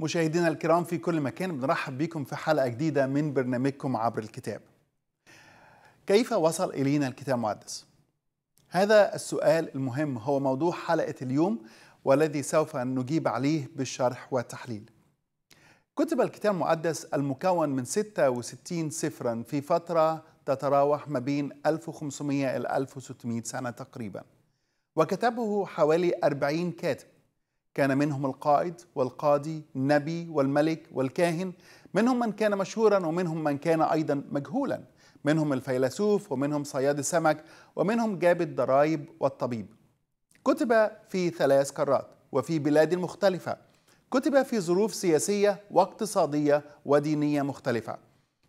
مشاهدينا الكرام في كل مكان بنرحب بكم في حلقة جديدة من برنامجكم عبر الكتاب كيف وصل إلينا الكتاب المقدس؟ هذا السؤال المهم هو موضوع حلقة اليوم والذي سوف نجيب عليه بالشرح والتحليل كتب الكتاب المقدس المكون من 66 سفرا في فترة تتراوح ما بين 1500 إلى 1600 سنة تقريبا وكتبه حوالي 40 كاتب كان منهم القائد والقاضي النبي والملك والكاهن منهم من كان مشهورا ومنهم من كان أيضا مجهولا منهم الفيلسوف ومنهم صياد السمك ومنهم جاب الضرائب والطبيب كتب في ثلاث قارات وفي بلاد مختلفة كتب في ظروف سياسية واقتصادية ودينية مختلفة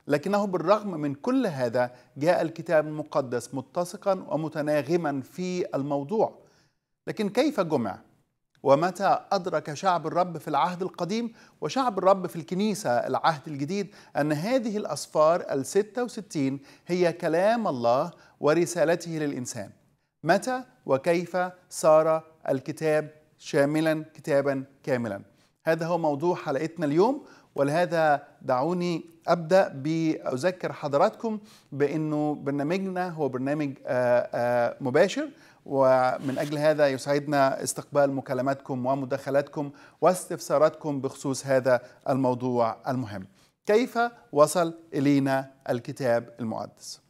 لكنه بالرغم من كل هذا جاء الكتاب المقدس متسقا ومتناغما في الموضوع لكن كيف جمع ومتى أدرك شعب الرب في العهد القديم وشعب الرب في الكنيسة العهد الجديد أن هذه الأصفار الستة وستين هي كلام الله ورسالته للإنسان متى وكيف صار الكتاب شاملا كتابا كاملا هذا هو موضوع حلقتنا اليوم ولهذا دعوني ابدا باذكر حضراتكم بانه برنامجنا هو برنامج آه، آه، مباشر ومن أجل هذا يسعدنا استقبال مكالماتكم ومداخلاتكم واستفساراتكم بخصوص هذا الموضوع المهم كيف وصل إلينا الكتاب المقدس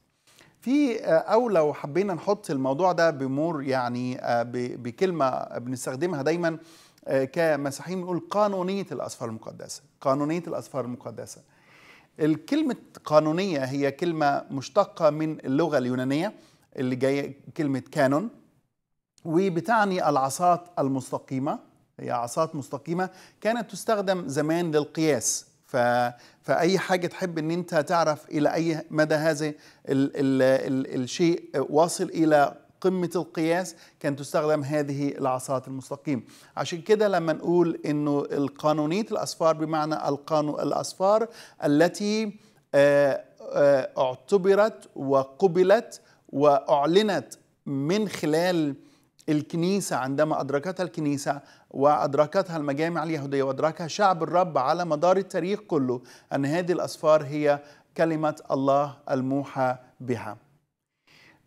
في آه، او لو حبينا نحط الموضوع ده بمور يعني آه، بكلمه بنستخدمها دايما آه، كمسيحيين بنقول قانونيه الاسفار المقدسه قانونيه الاسفار المقدسه الكلمه قانونيه هي كلمه مشتقه من اللغه اليونانيه اللي جايه كلمه كانون وبتعني العصات المستقيمة هي عصات مستقيمة كانت تستخدم زمان للقياس ف... فأي حاجة تحب أن أنت تعرف إلى أي مدى هذا ال... ال... ال... الشيء واصل إلى قمة القياس كانت تستخدم هذه العصات المستقيم عشان كده لما نقول أنه القانونية الأصفار بمعنى القانون الأصفار التي آه، آه، اعتبرت وقبلت وأعلنت من خلال الكنيسة عندما أدركتها الكنيسة وأدركتها المجامع اليهودية وأدركها شعب الرب على مدار التاريخ كله أن هذه الأسفار هي كلمة الله الموحى بها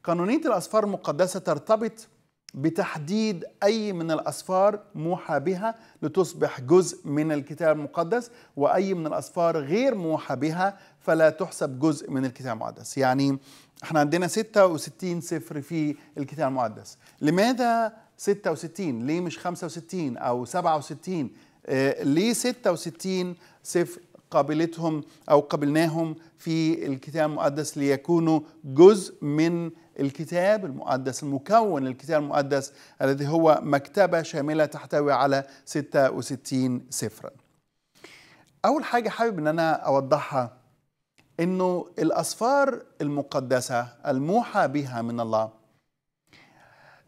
قانونية الأسفار المقدسة ترتبط بتحديد أي من الأسفار موحى بها لتصبح جزء من الكتاب المقدس وأي من الأسفار غير موحى بها فلا تحسب جزء من الكتاب المقدس يعني احنا عندنا 66 صفر في الكتاب المقدس لماذا 66 ليه مش 65 او 67 آه ليه 66 صفر قابلتهم او قبلناهم في الكتاب المقدس ليكونوا جزء من الكتاب المقدس المكون الكتاب المقدس الذي هو مكتبه شامله تحتوي على 66 سفرا. اول حاجه حابب ان انا اوضحها انه الاسفار المقدسه الموحى بها من الله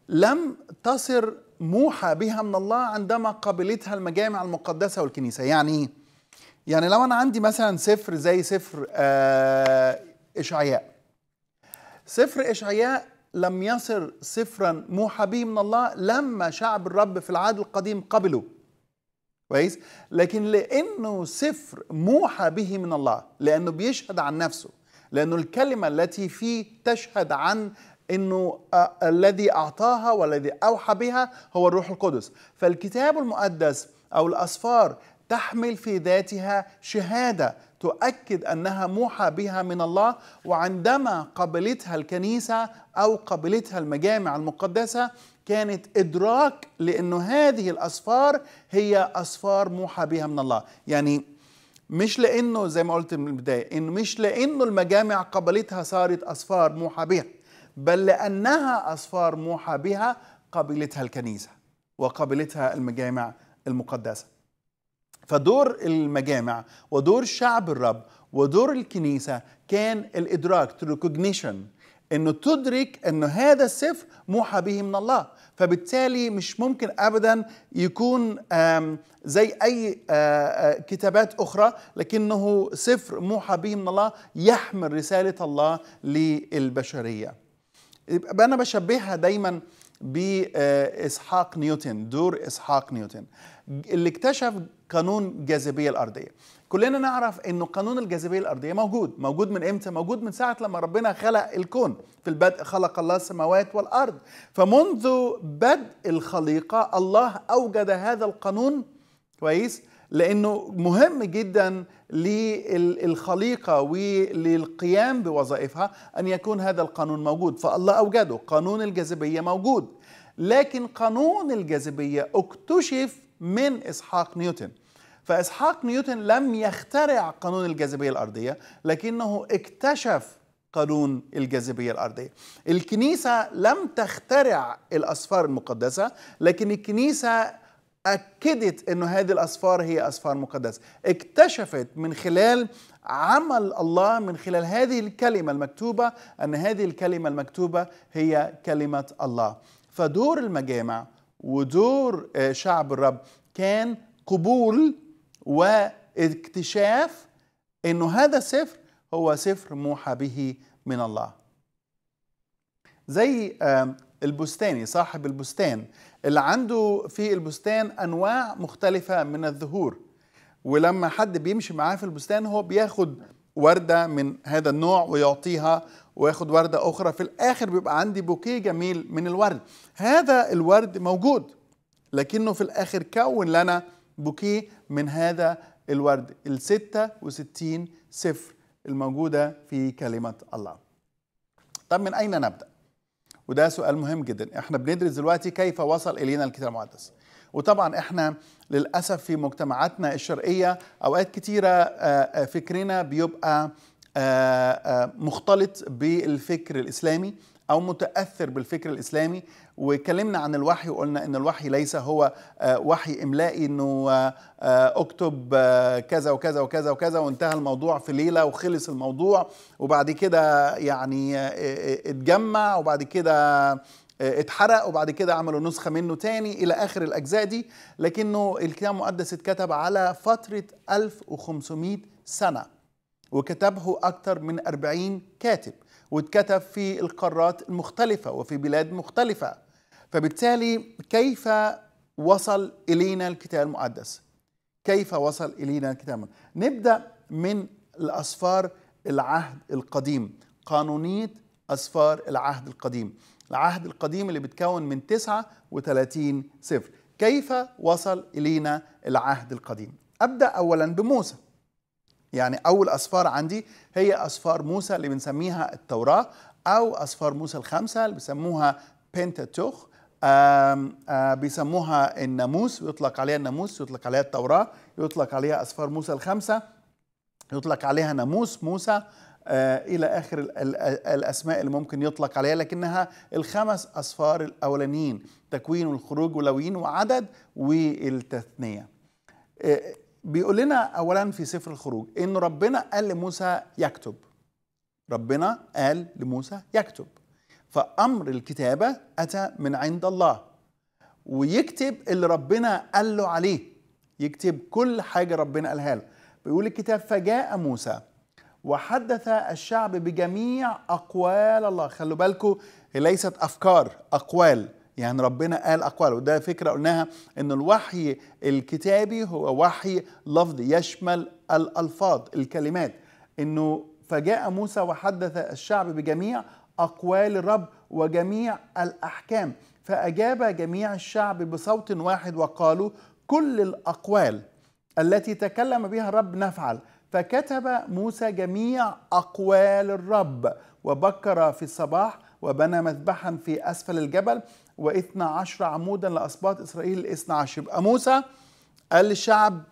لم تصر موحى بها من الله عندما قبلتها المجامع المقدسه والكنيسه يعني ايه يعني لو انا عندي مثلا سفر زي سفر آه اشعياء سفر اشعياء لم يصر سفرا موحى به من الله لما شعب الرب في العهد القديم قبله كويس لكن لانه سفر موحى به من الله لانه بيشهد عن نفسه لانه الكلمه التي فيه تشهد عن انه آه، الذي اعطاها والذي اوحى بها هو الروح القدس فالكتاب المقدس او الاسفار تحمل في ذاتها شهاده تؤكد انها موحى بها من الله وعندما قبلتها الكنيسه او قبلتها المجامع المقدسه كانت إدراك لأنه هذه الأسفار هي أسفار موحى بها من الله يعني مش لأنه زي ما قلت من البداية إنه مش لأنه المجامع قبلتها صارت أسفار موحى بها بل لأنها أسفار موحى بها قبلتها الكنيسة وقبلتها المجامع المقدسة فدور المجامع ودور شعب الرب ودور الكنيسة كان الإدراك recognition انه تدرك انه هذا السفر موحى به من الله فبالتالي مش ممكن ابدا يكون زي اي كتابات اخرى لكنه سفر موحى به من الله يحمل رساله الله للبشريه يبقى انا بشبهها دايما باسحاق نيوتن دور اسحاق نيوتن اللي اكتشف قانون الجاذبيه الارضيه كلنا نعرف انه قانون الجاذبيه الارضيه موجود موجود من امتى موجود من ساعه لما ربنا خلق الكون في البدء خلق الله السماوات والارض فمنذ بدء الخليقه الله اوجد هذا القانون كويس لانه مهم جدا للخليقه وللقيام بوظائفها ان يكون هذا القانون موجود فالله اوجده قانون الجاذبيه موجود لكن قانون الجاذبيه اكتشف من اسحاق نيوتن فإسحاق نيوتن لم يخترع قانون الجاذبية الأرضية لكنه اكتشف قانون الجاذبية الأرضية الكنيسة لم تخترع الأسفار المقدسة لكن الكنيسة أكدت أن هذه الأسفار هي أسفار مقدسة اكتشفت من خلال عمل الله من خلال هذه الكلمة المكتوبة أن هذه الكلمة المكتوبة هي كلمة الله فدور المجامع ودور آه، شعب الرب كان قبول واكتشاف انه هذا السفر هو سفر موحى به من الله زي البستاني صاحب البستان اللي عنده في البستان انواع مختلفه من الزهور ولما حد بيمشي معاه في البستان هو بياخد ورده من هذا النوع ويعطيها وياخد ورده اخرى في الاخر بيبقى عندي بوكيه جميل من الورد هذا الورد موجود لكنه في الاخر كون لنا بوكيه من هذا الورد ال 66 صفر الموجودة في كلمة الله طب من أين نبدأ؟ وده سؤال مهم جدا احنا بندرس دلوقتي كيف وصل إلينا الكتاب المقدس وطبعا احنا للأسف في مجتمعاتنا الشرقية أوقات كتيرة آه، آه، فكرنا بيبقى آه، مختلط بالفكر الإسلامي أو متأثر بالفكر الإسلامي وكلمنا عن الوحي وقلنا أن الوحي ليس هو آه، وحي إملائي أنه آه، آه، أكتب كذا وكذا وكذا وكذا وانتهى الموضوع في ليلة وخلص الموضوع وبعد كده يعني اتجمع وبعد كده اتحرق وبعد كده عملوا نسخة منه تاني إلى آخر الأجزاء دي لكنه الكتاب المقدس اتكتب على فترة 1500 سنة وكتبه أكثر من 40 كاتب واتكتب في القارات المختلفة وفي بلاد مختلفة فبالتالي كيف وصل إلينا الكتاب المقدس كيف وصل إلينا الكتاب نبدأ من الأسفار العهد القديم قانونية أسفار العهد القديم العهد القديم اللي بتكون من 39 سفر كيف وصل إلينا العهد القديم أبدأ أولا بموسى يعني أول أسفار عندي هي أسفار موسى اللي بنسميها التوراة أو أسفار موسى الخمسة اللي بيسموها بنتاتوخ آم آم بيسموها الناموس يطلق عليها الناموس يطلق عليها التوراة يطلق عليها أسفار موسى الخمسة يطلق عليها ناموس موسى إلى آخر الأسماء اللي ممكن يطلق عليها لكنها الخمس أسفار الأولانيين تكوين والخروج ولوين وعدد والتثنية بيقول لنا اولا في سفر الخروج ان ربنا قال لموسى يكتب ربنا قال لموسى يكتب فامر الكتابه اتى من عند الله ويكتب اللي ربنا قال له عليه يكتب كل حاجه ربنا قالها له بيقول الكتاب فجاء موسى وحدث الشعب بجميع اقوال الله خلوا بالكم ليست افكار اقوال يعني ربنا قال أقوال وده فكرة قلناها أن الوحي الكتابي هو وحي لفظي يشمل الألفاظ الكلمات أنه فجاء موسى وحدث الشعب بجميع أقوال الرب وجميع الأحكام فأجاب جميع الشعب بصوت واحد وقالوا كل الأقوال التي تكلم بها الرب نفعل فكتب موسى جميع أقوال الرب وبكر في الصباح وبنى مذبحا في أسفل الجبل واثنى عشر عمودا لأسباط إسرائيل الاثنى عشر يبقى موسى قال للشعب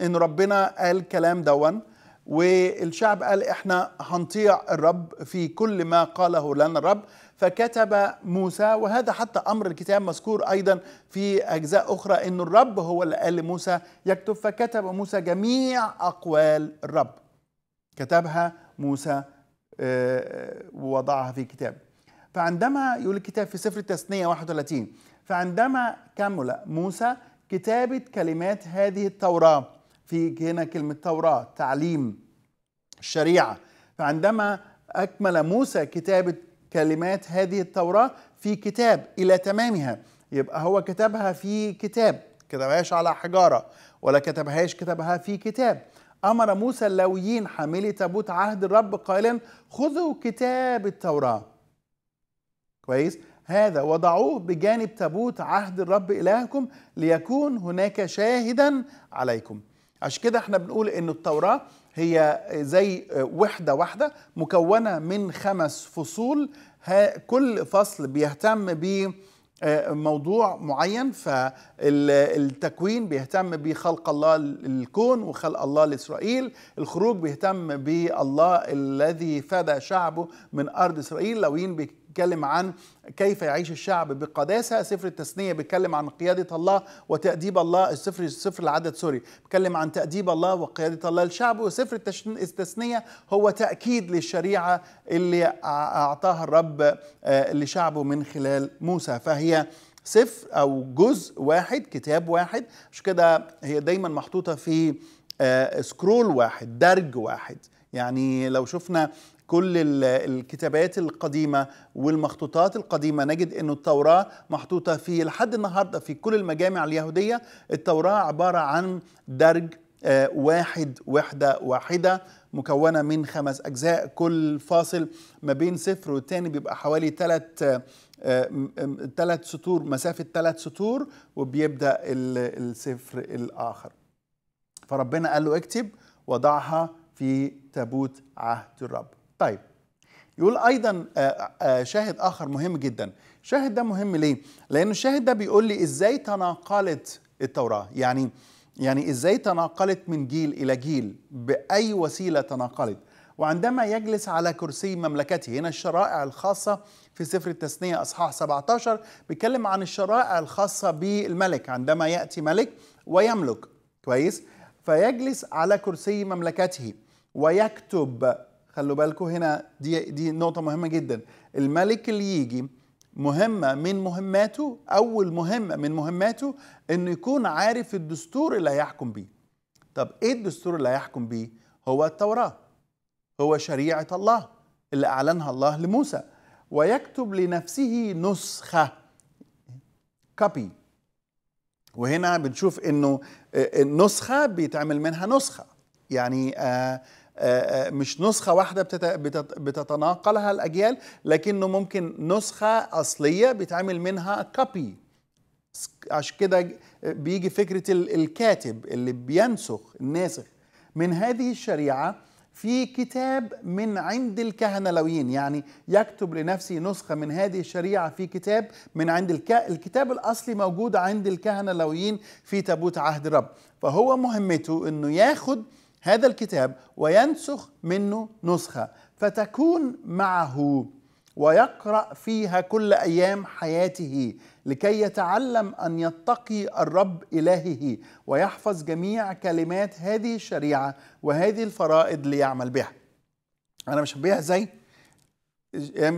إن ربنا قال كلام دون والشعب قال إحنا هنطيع الرب في كل ما قاله لنا الرب فكتب موسى وهذا حتى أمر الكتاب مذكور أيضا في أجزاء أخرى أن الرب هو اللي قال لموسى يكتب فكتب موسى جميع أقوال الرب كتبها موسى ووضعها آه، في كتاب فعندما يقول الكتاب في سفر التثنية 31 فعندما كمل موسى كتابة كلمات هذه التوراة في هنا كلمة توراة تعليم الشريعة فعندما أكمل موسى كتابة كلمات هذه التوراة في كتاب إلى تمامها يبقى هو كتبها في كتاب كتبهاش على حجارة ولا كتبهاش كتبها في كتاب أمر موسى اللويين حاملي تابوت عهد الرب قائلا خذوا كتاب التوراة كويس هذا وضعوه بجانب تابوت عهد الرب إلهكم ليكون هناك شاهدا عليكم عشان كده احنا بنقول ان التوراة هي زي وحدة واحدة مكونة من خمس فصول كل فصل بيهتم ب آه، موضوع معين فالتكوين بيهتم بخلق الله الكون وخلق الله لإسرائيل الخروج بيهتم بالله الذي فدى شعبه من أرض إسرائيل لوين بيتكلم عن كيف يعيش الشعب بقداسه سفر التثنيه بيتكلم عن قياده الله وتاديب الله السفر السفر العدد سوري بيتكلم عن تاديب الله وقياده الله للشعب وسفر التثنيه هو تاكيد للشريعه اللي اعطاها الرب آه، لشعبه من خلال موسى فهي سفر او جزء واحد كتاب واحد مش كده هي دايما محطوطه في آه، سكرول واحد درج واحد يعني لو شفنا كل الكتابات القديمة والمخطوطات القديمة نجد أن التوراة محطوطة في لحد النهاردة في كل المجامع اليهودية التوراة عبارة عن درج آه، واحد وحدة واحدة مكونة من خمس أجزاء كل فاصل ما بين سفر والتاني بيبقى حوالي ثلاث ثلاث آه، سطور مسافة ثلاث سطور وبيبدأ السفر الآخر فربنا قال له اكتب وضعها في تابوت عهد الرب طيب يقول ايضا آه، آه، شاهد اخر مهم جدا شاهد ده مهم ليه لان الشاهد ده بيقول لي ازاي تناقلت التوراه يعني يعني ازاي تناقلت من جيل الى جيل باي وسيله تناقلت وعندما يجلس على كرسي مملكته هنا الشرائع الخاصة في سفر التثنية أصحاح 17 بيتكلم عن الشرائع الخاصة بالملك عندما يأتي ملك ويملك كويس فيجلس على كرسي مملكته ويكتب خلوا بالكم هنا دي دي نقطة مهمة جدا الملك اللي يجي مهمة من مهماته أول مهمة من مهماته إنه يكون عارف الدستور اللي هيحكم بيه طب إيه الدستور اللي هيحكم بيه؟ هو التوراة هو شريعة الله اللي أعلنها الله لموسى ويكتب لنفسه نسخة كابي وهنا بنشوف انه آه، النسخه بيتعمل منها نسخه يعني آه، آه، آه، مش نسخة واحدة بتتناقلها الأجيال لكنه ممكن نسخة أصلية بيتعمل منها كوبي عشان كده بيجي فكرة الكاتب اللي بينسخ الناسخ من هذه الشريعة في كتاب من عند الكهنة لوين يعني يكتب لنفسه نسخة من هذه الشريعة في كتاب من عند الك... الكتاب الأصلي موجود عند الكهنة لوين في تابوت عهد رب فهو مهمته أنه ياخد هذا الكتاب وينسخ منه نسخة فتكون معه ويقرأ فيها كل أيام حياته لكي يتعلم أن يتقي الرب إلهه ويحفظ جميع كلمات هذه الشريعة وهذه الفرائض ليعمل بها أنا مش بيها زي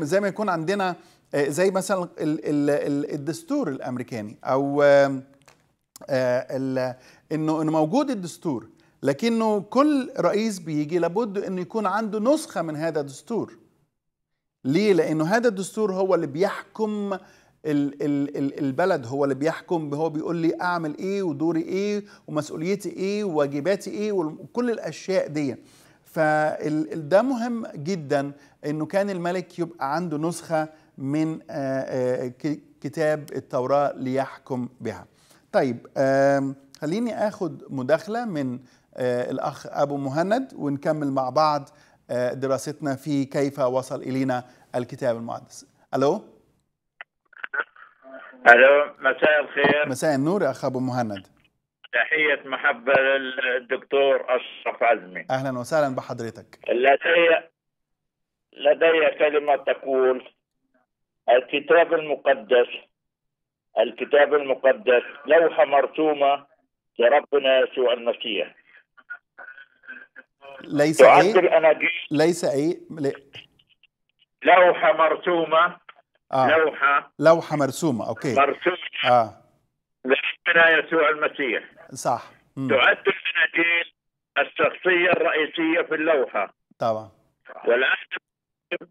زي ما يكون عندنا زي مثلا الدستور الأمريكاني أو آه، انه موجود الدستور لكنه كل رئيس بيجي لابد انه يكون عنده نسخه من هذا الدستور ليه لانه هذا الدستور هو اللي بيحكم الـ الـ البلد هو اللي بيحكم هو بيقول لي اعمل ايه ودوري ايه ومسؤوليتي ايه وواجباتي ايه وكل الاشياء دي فده مهم جدا انه كان الملك يبقى عنده نسخه من آه، آه، كتاب التوراه ليحكم بها طيب خليني اخد مداخله من آه، الأخ أبو مهند ونكمل مع بعض آه، دراستنا في كيف وصل إلينا الكتاب المقدس ألو ألو مساء الخير مساء النور يا أخ أبو مهند تحية محبة للدكتور أشرف عزمي أهلا وسهلا بحضرتك لدي لدي كلمة تقول الكتاب المقدس الكتاب المقدس لوحة مرسومة لربنا يسوع المسيح ليس تعد ايه الاناجيل ليس ايه لي... إيه؟ لوحه مرسومه آه. لوحه لوحه مرسومه اوكي مرسومه اه لسيدنا يسوع المسيح صح مم. تعد الاناجيل الشخصيه الرئيسيه في اللوحه طبعا والعهد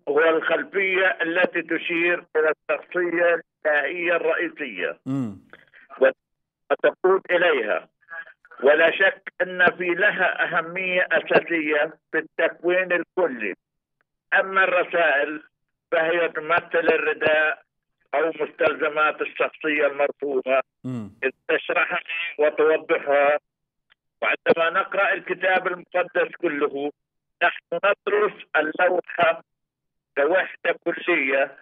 هو الخلفيه التي تشير الى الشخصيه الالهيه الرئيسيه امم وتقود اليها ولا شك أن في لها أهمية أساسية في التكوين الكلي أما الرسائل فهي تمثل الرداء أو مستلزمات الشخصية المرفوضة إذ تشرحها وتوضحها وعندما نقرأ الكتاب المقدس كله نحن ندرس اللوحة كوحدة كلية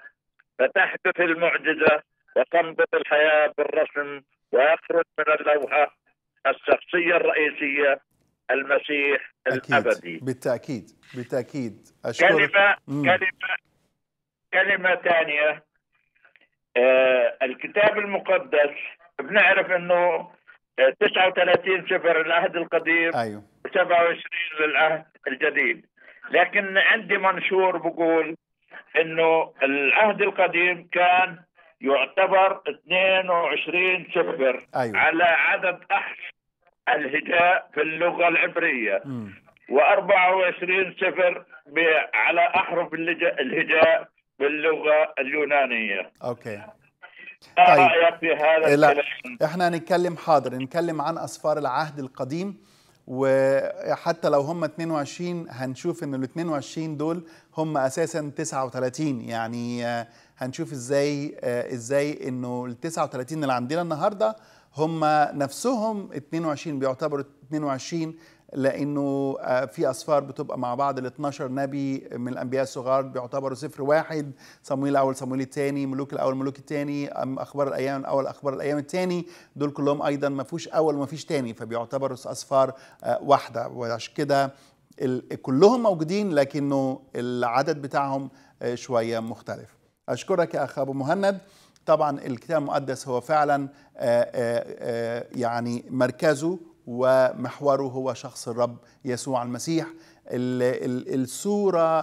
فتحدث المعجزة وتنبت الحياة بالرسم ويخرج من اللوحة الشخصيه الرئيسيه المسيح أكيد. الابدي بالتاكيد بالتاكيد أشكرك. كلمه مم. كلمه كلمه ثانيه آه الكتاب المقدس بنعرف انه 39 سفر العهد القديم ايوه 27 للعهد الجديد لكن عندي منشور بقول انه العهد القديم كان يعتبر 22 صفر أيوة. على عدد أحسن الهجاء في اللغة العبرية و24 صفر على أحرف في باللغة اليونانية أوكي طيب. رأيك في هذا لا. احنا نتكلم حاضر نتكلم عن أسفار العهد القديم وحتى لو هم 22 هنشوف ان ال 22 دول هم اساسا 39 يعني هنشوف ازاي آه، ازاي انه ال 39 اللي عندنا النهارده هم نفسهم 22 بيعتبروا 22 لانه آه، في اصفار بتبقى مع بعض ال 12 نبي من الانبياء الصغار بيعتبروا صفر واحد صمويل الاول صمويل الثاني ملوك الاول ملوك الثاني اخبار الايام الاول اخبار الايام الثاني دول كلهم ايضا ما فيهوش اول وما فيش ثاني فبيعتبروا اصفار آه، واحده وعشان كده كلهم موجودين لكنه العدد بتاعهم شويه مختلف أشكرك يا أخ أبو مهند طبعا الكتاب المقدس هو فعلا آه، آه، آه، يعني مركزه ومحوره هو شخص الرب يسوع المسيح الصورة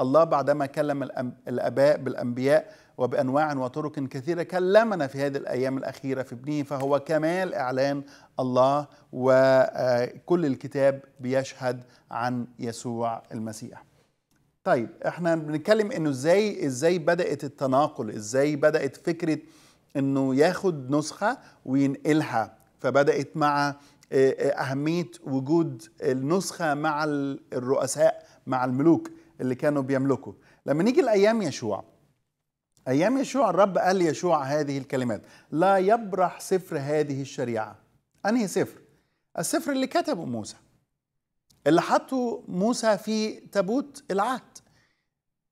الله بعدما كلم الأباء بالأنبياء وبأنواع وطرق كثيرة كلمنا في هذه الأيام الأخيرة في ابنه فهو كمال إعلان الله وكل الكتاب بيشهد عن يسوع المسيح طيب احنا بنتكلم انه ازاي ازاي بدات التناقل ازاي بدات فكره انه ياخد نسخه وينقلها فبدات مع آه، آه، اهميه وجود النسخه مع الرؤساء مع الملوك اللي كانوا بيملكوا لما نيجي لايام يشوع ايام يشوع الرب قال يشوع هذه الكلمات لا يبرح سفر هذه الشريعه انهي سفر السفر اللي كتبه موسى اللي حطه موسى في تابوت العهد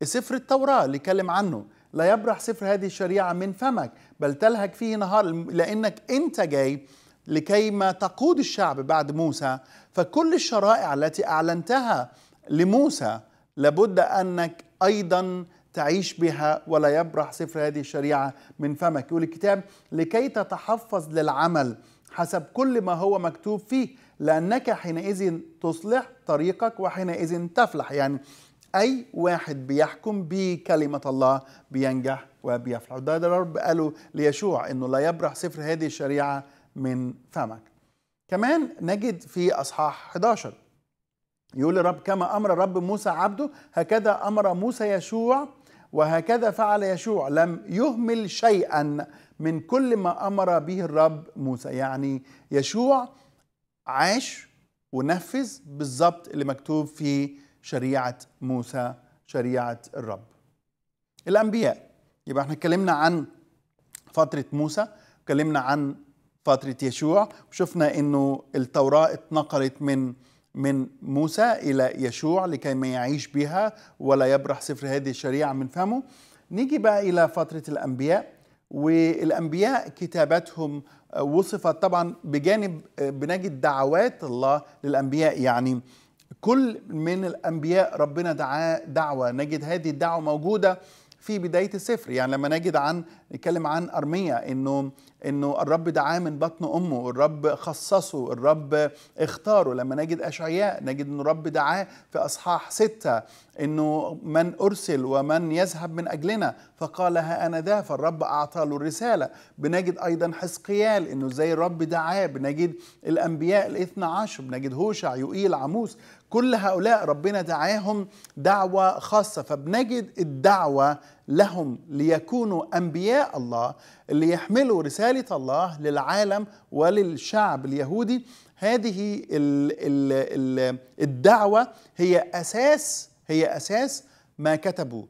سفر التوراة اللي اتكلم عنه لا يبرح سفر هذه الشريعة من فمك بل تلهج فيه نهار لأنك أنت جاي لكي ما تقود الشعب بعد موسى فكل الشرائع التي أعلنتها لموسى لابد أنك أيضا تعيش بها ولا يبرح سفر هذه الشريعة من فمك يقول الكتاب لكي تتحفظ للعمل حسب كل ما هو مكتوب فيه لأنك حينئذ تصلح طريقك وحينئذ تفلح يعني أي واحد بيحكم بكلمة الله بينجح وبيفلح ده, الرب قاله ليشوع أنه لا يبرح سفر هذه الشريعة من فمك كمان نجد في أصحاح 11 يقول الرب كما أمر رب موسى عبده هكذا أمر موسى يشوع وهكذا فعل يشوع لم يهمل شيئا من كل ما أمر به الرب موسى يعني يشوع عاش ونفذ بالظبط اللي مكتوب في شريعة موسى شريعة الرب الأنبياء يبقى احنا اتكلمنا عن فترة موسى اتكلمنا عن فترة يشوع وشفنا انه التوراة اتنقلت من من موسى إلى يشوع لكي ما يعيش بها ولا يبرح سفر هذه الشريعة من فمه نيجي بقى إلى فترة الأنبياء والأنبياء كتاباتهم آه، وصفت طبعا بجانب آه، بنجد دعوات الله للأنبياء يعني كل من الأنبياء ربنا دعاه دعوة نجد هذه الدعوة موجودة في بدايه السفر يعني لما نجد عن نتكلم عن ارميا انه انه الرب دعاه من بطن امه الرب خصصه الرب اختاره لما نجد اشعياء نجد ان الرب دعاه في اصحاح ستة انه من ارسل ومن يذهب من اجلنا فقال ها انا ذا فالرب اعطى له الرساله بنجد ايضا حزقيال انه ازاي الرب دعاه بنجد الانبياء الاثنى عشر بنجد هوشع يوئيل عموس كل هؤلاء ربنا دعاهم دعوة خاصة فبنجد الدعوة لهم ليكونوا أنبياء الله اللي يحملوا رسالة الله للعالم وللشعب اليهودي هذه الدعوة هي أساس هي أساس ما كتبوا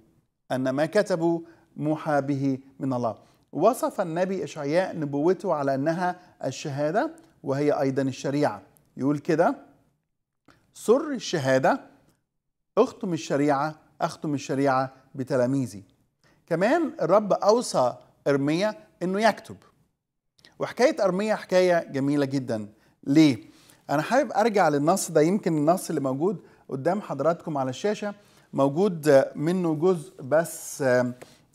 أن ما كتبوا موحى به من الله وصف النبي إشعياء نبوته على أنها الشهادة وهي أيضا الشريعة يقول كده سر الشهادة أختم الشريعة أختم الشريعة بتلاميذي كمان الرب أوصى إرميا أنه يكتب وحكاية أرمية حكاية جميلة جدا ليه؟ أنا حابب أرجع للنص ده يمكن النص اللي موجود قدام حضراتكم على الشاشة موجود منه جزء بس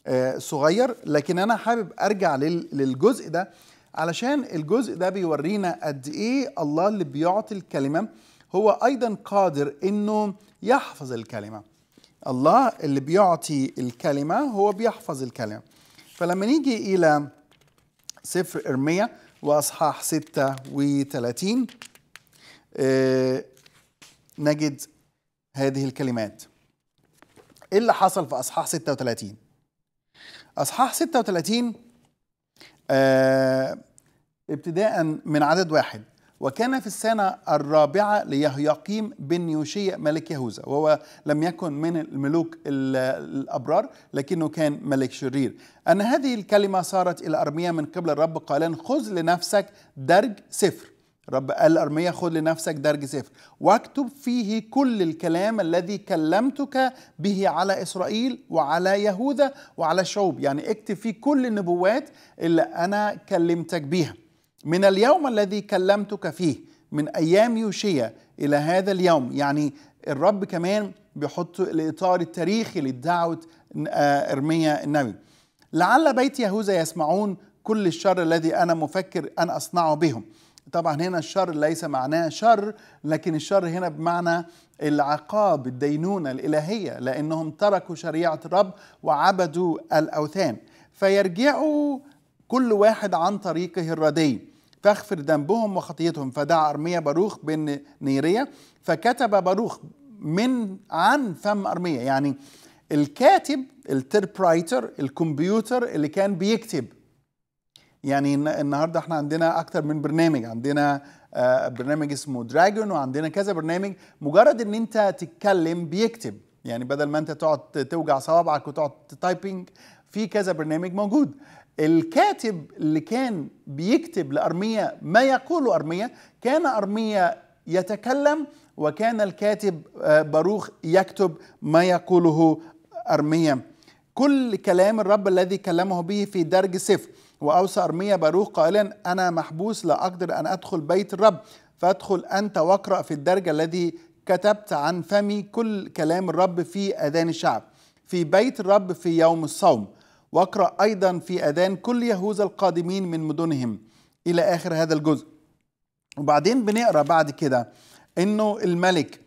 آه، صغير لكن أنا حابب أرجع للجزء ده علشان الجزء ده بيورينا قد إيه الله اللي بيعطي الكلمة هو أيضا قادر أنه يحفظ الكلمة الله اللي بيعطي الكلمة هو بيحفظ الكلمة فلما نيجي إلى سفر إرميا وأصحاح 36 آه، نجد هذه الكلمات إيه اللي حصل في أصحاح 36 أصحاح 36 آه، ابتداء من عدد واحد وكان في السنة الرابعة ليهيقيم بن يوشيع ملك يهوذا وهو لم يكن من الملوك الأبرار لكنه كان ملك شرير أن هذه الكلمة صارت إلى أرميا من قبل الرب قال خذ لنفسك درج سفر رب قال أرمية خذ لنفسك درج سفر واكتب فيه كل الكلام الذي كلمتك به على إسرائيل وعلى يهوذا وعلى الشعوب يعني اكتب فيه كل النبوات اللي أنا كلمتك بيها من اليوم الذي كلمتك فيه من ايام يوشيا الى هذا اليوم يعني الرب كمان بيحط الاطار التاريخي لدعوه آه، ارميا النبي لعل بيت يهوذا يسمعون كل الشر الذي انا مفكر ان اصنعه بهم طبعا هنا الشر ليس معناه شر لكن الشر هنا بمعنى العقاب الدينونه الالهيه لانهم تركوا شريعه الرب وعبدوا الاوثان فيرجعوا كل واحد عن طريقه الردي فاغفر ذنبهم وخطيتهم فدعا أرميا باروخ بن نيريا فكتب باروخ من عن فم أرميا يعني الكاتب التربرايتر الكمبيوتر اللي كان بيكتب يعني النهارده احنا عندنا اكتر من برنامج عندنا آه، برنامج اسمه دراجون وعندنا كذا برنامج مجرد ان انت تتكلم بيكتب يعني بدل ما انت تقعد توجع صوابعك وتقعد تايبنج في كذا برنامج موجود الكاتب اللي كان بيكتب لأرمية ما يقوله أرمية كان أرمية يتكلم وكان الكاتب آه، باروخ يكتب ما يقوله أرمية كل كلام الرب الذي كلمه به في درج صفر وأوصى أرمية باروخ قائلا أنا محبوس لا أقدر أن أدخل بيت الرب فادخل أنت واقرأ في الدرج الذي كتبت عن فمي كل كلام الرب في أذان الشعب في بيت الرب في يوم الصوم واقرأ أيضا في أذان كل يهوذا القادمين من مدنهم إلى آخر هذا الجزء وبعدين بنقرأ بعد كده أنه الملك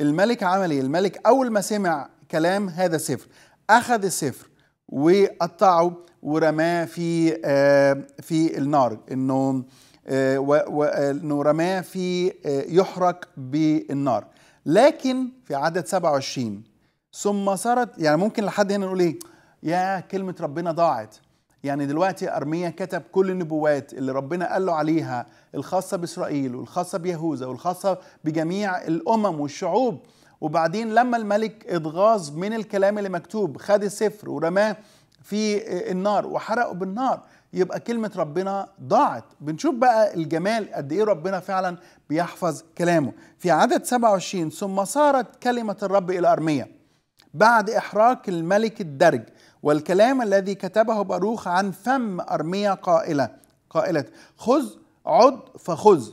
الملك عمل إيه؟ الملك أول ما سمع كلام هذا السفر أخذ السفر وقطعه ورماه في آه، في النار انه آه، وانه رماه في آه، يحرق بالنار لكن في عدد 27 ثم صارت يعني ممكن لحد هنا نقول ايه يا كلمة ربنا ضاعت يعني دلوقتي أرميا كتب كل النبوات اللي ربنا قال له عليها الخاصة بإسرائيل والخاصة بيهوذا والخاصة بجميع الأمم والشعوب وبعدين لما الملك اتغاظ من الكلام اللي مكتوب خد السفر ورماه في النار وحرقه بالنار يبقى كلمة ربنا ضاعت بنشوف بقى الجمال قد ايه ربنا فعلا بيحفظ كلامه في عدد 27 ثم صارت كلمة الرب إلى أرميا بعد إحراك الملك الدرج والكلام الذي كتبه باروخ عن فم أرميا قائلة قائلة خذ عد فخذ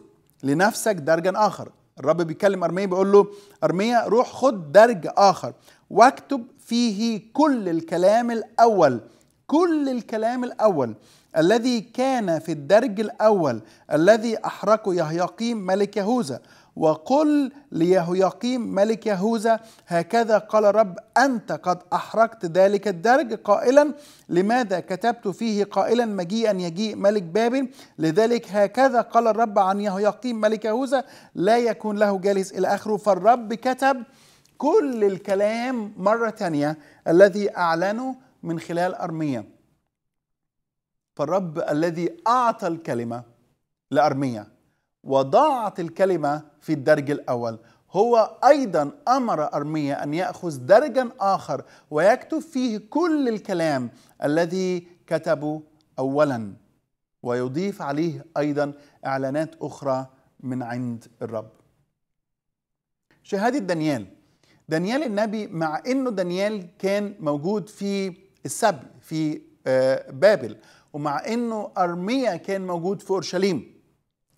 لنفسك درجا آخر الرب بيكلم أرميا بيقول له أرميا روح خد درج آخر واكتب فيه كل الكلام الأول كل الكلام الأول الذي كان في الدرج الأول الذي أحرقه يهيقيم ملك يهوذا وقل ليهوياقيم ملك يهوذا هكذا قال رب أنت قد أحرقت ذلك الدرج قائلا لماذا كتبت فيه قائلا مجيئا يجيء ملك بابل لذلك هكذا قال الرب عن يهوياقيم ملك يهوذا لا يكون له جالس إلى آخره فالرب كتب كل الكلام مرة ثانيه الذي أعلنه من خلال أرميا فالرب الذي أعطى الكلمة لأرميا وضاعت الكلمة في الدرج الأول هو أيضا أمر أرميا أن يأخذ درجا آخر ويكتب فيه كل الكلام الذي كتبه أولا ويضيف عليه أيضا إعلانات أخرى من عند الرب شهادة دانيال دانيال النبي مع أنه دانيال كان موجود في السبي في آه، بابل ومع أنه أرميا كان موجود في أورشليم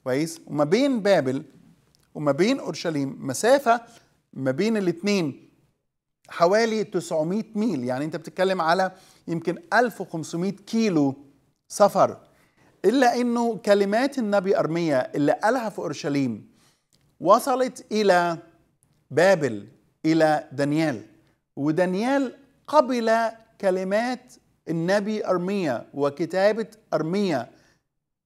كويس وما بين بابل وما بين اورشليم مسافه ما بين الاثنين حوالي 900 ميل يعني انت بتتكلم على يمكن 1500 كيلو سفر الا انه كلمات النبي ارميا اللي قالها في اورشليم وصلت الى بابل الى دانيال ودانيال قبل كلمات النبي ارميا وكتابه ارميا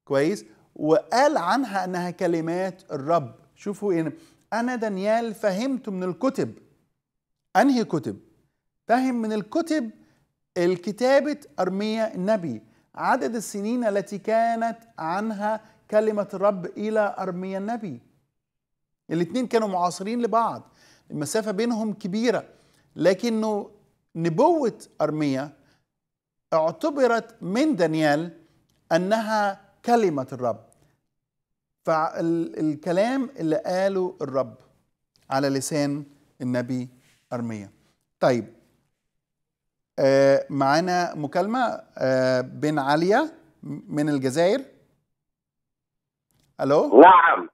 كويس وقال عنها انها كلمات الرب شوفوا يعني انا دانيال فهمت من الكتب انهي كتب فهم من الكتب الكتابه ارميا النبي عدد السنين التي كانت عنها كلمه الرب الى ارميا النبي الاثنين كانوا معاصرين لبعض المسافه بينهم كبيره لكنه نبوه ارميا اعتبرت من دانيال انها كلمه الرب فالكلام اللي قاله الرب على لسان النبي أرميا طيب آه معانا مكالمة آه بن عليا من الجزائر ألو نعم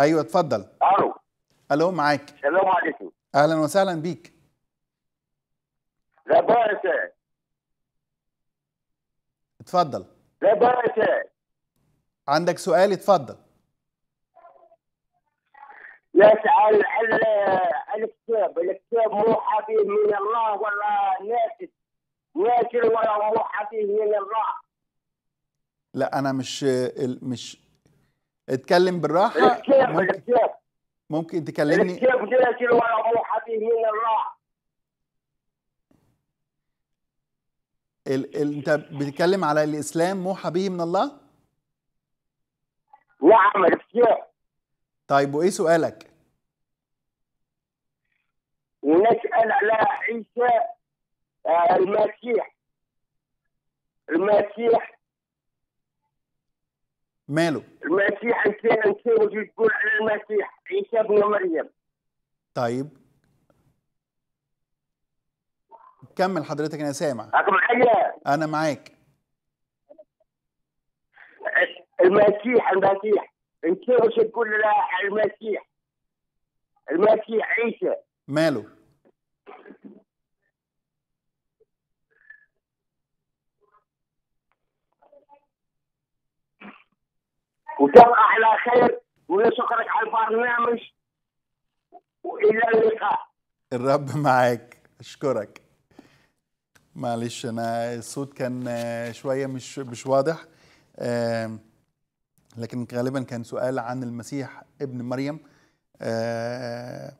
أيوة اتفضل ألو ألو معاك السلام عليكم أهلا وسهلا بيك لا بأس اتفضل لا بأس عندك سؤال اتفضل على عن الكتاب الكتاب موحى به من الله ولا ناسل ناسل ولا موحى به من الله لا أنا مش مش اتكلم بالراحة الكتاب ممكن... الكتاب ممكن تكلمني الكتاب ناسل ولا موحى به من الله ال... ال... انت بتتكلم على الاسلام موحى به من الله؟ نعم الكتاب طيب وايه سؤالك؟ على عيسى آه، المسيح المسيح ماله المسيح انت انت تقول على المسيح عيسى بن مريم طيب كمل حضرتك انا سامع معايا انا معاك المسيح المسيح انت وش تقول على المسيح المسيح عيسى ماله وتبقى على خير ونشكرك على البرنامج والى اللقاء الرب معاك اشكرك معلش انا الصوت كان آه، شويه مش مش واضح لكن غالبا كان سؤال عن المسيح ابن مريم آه،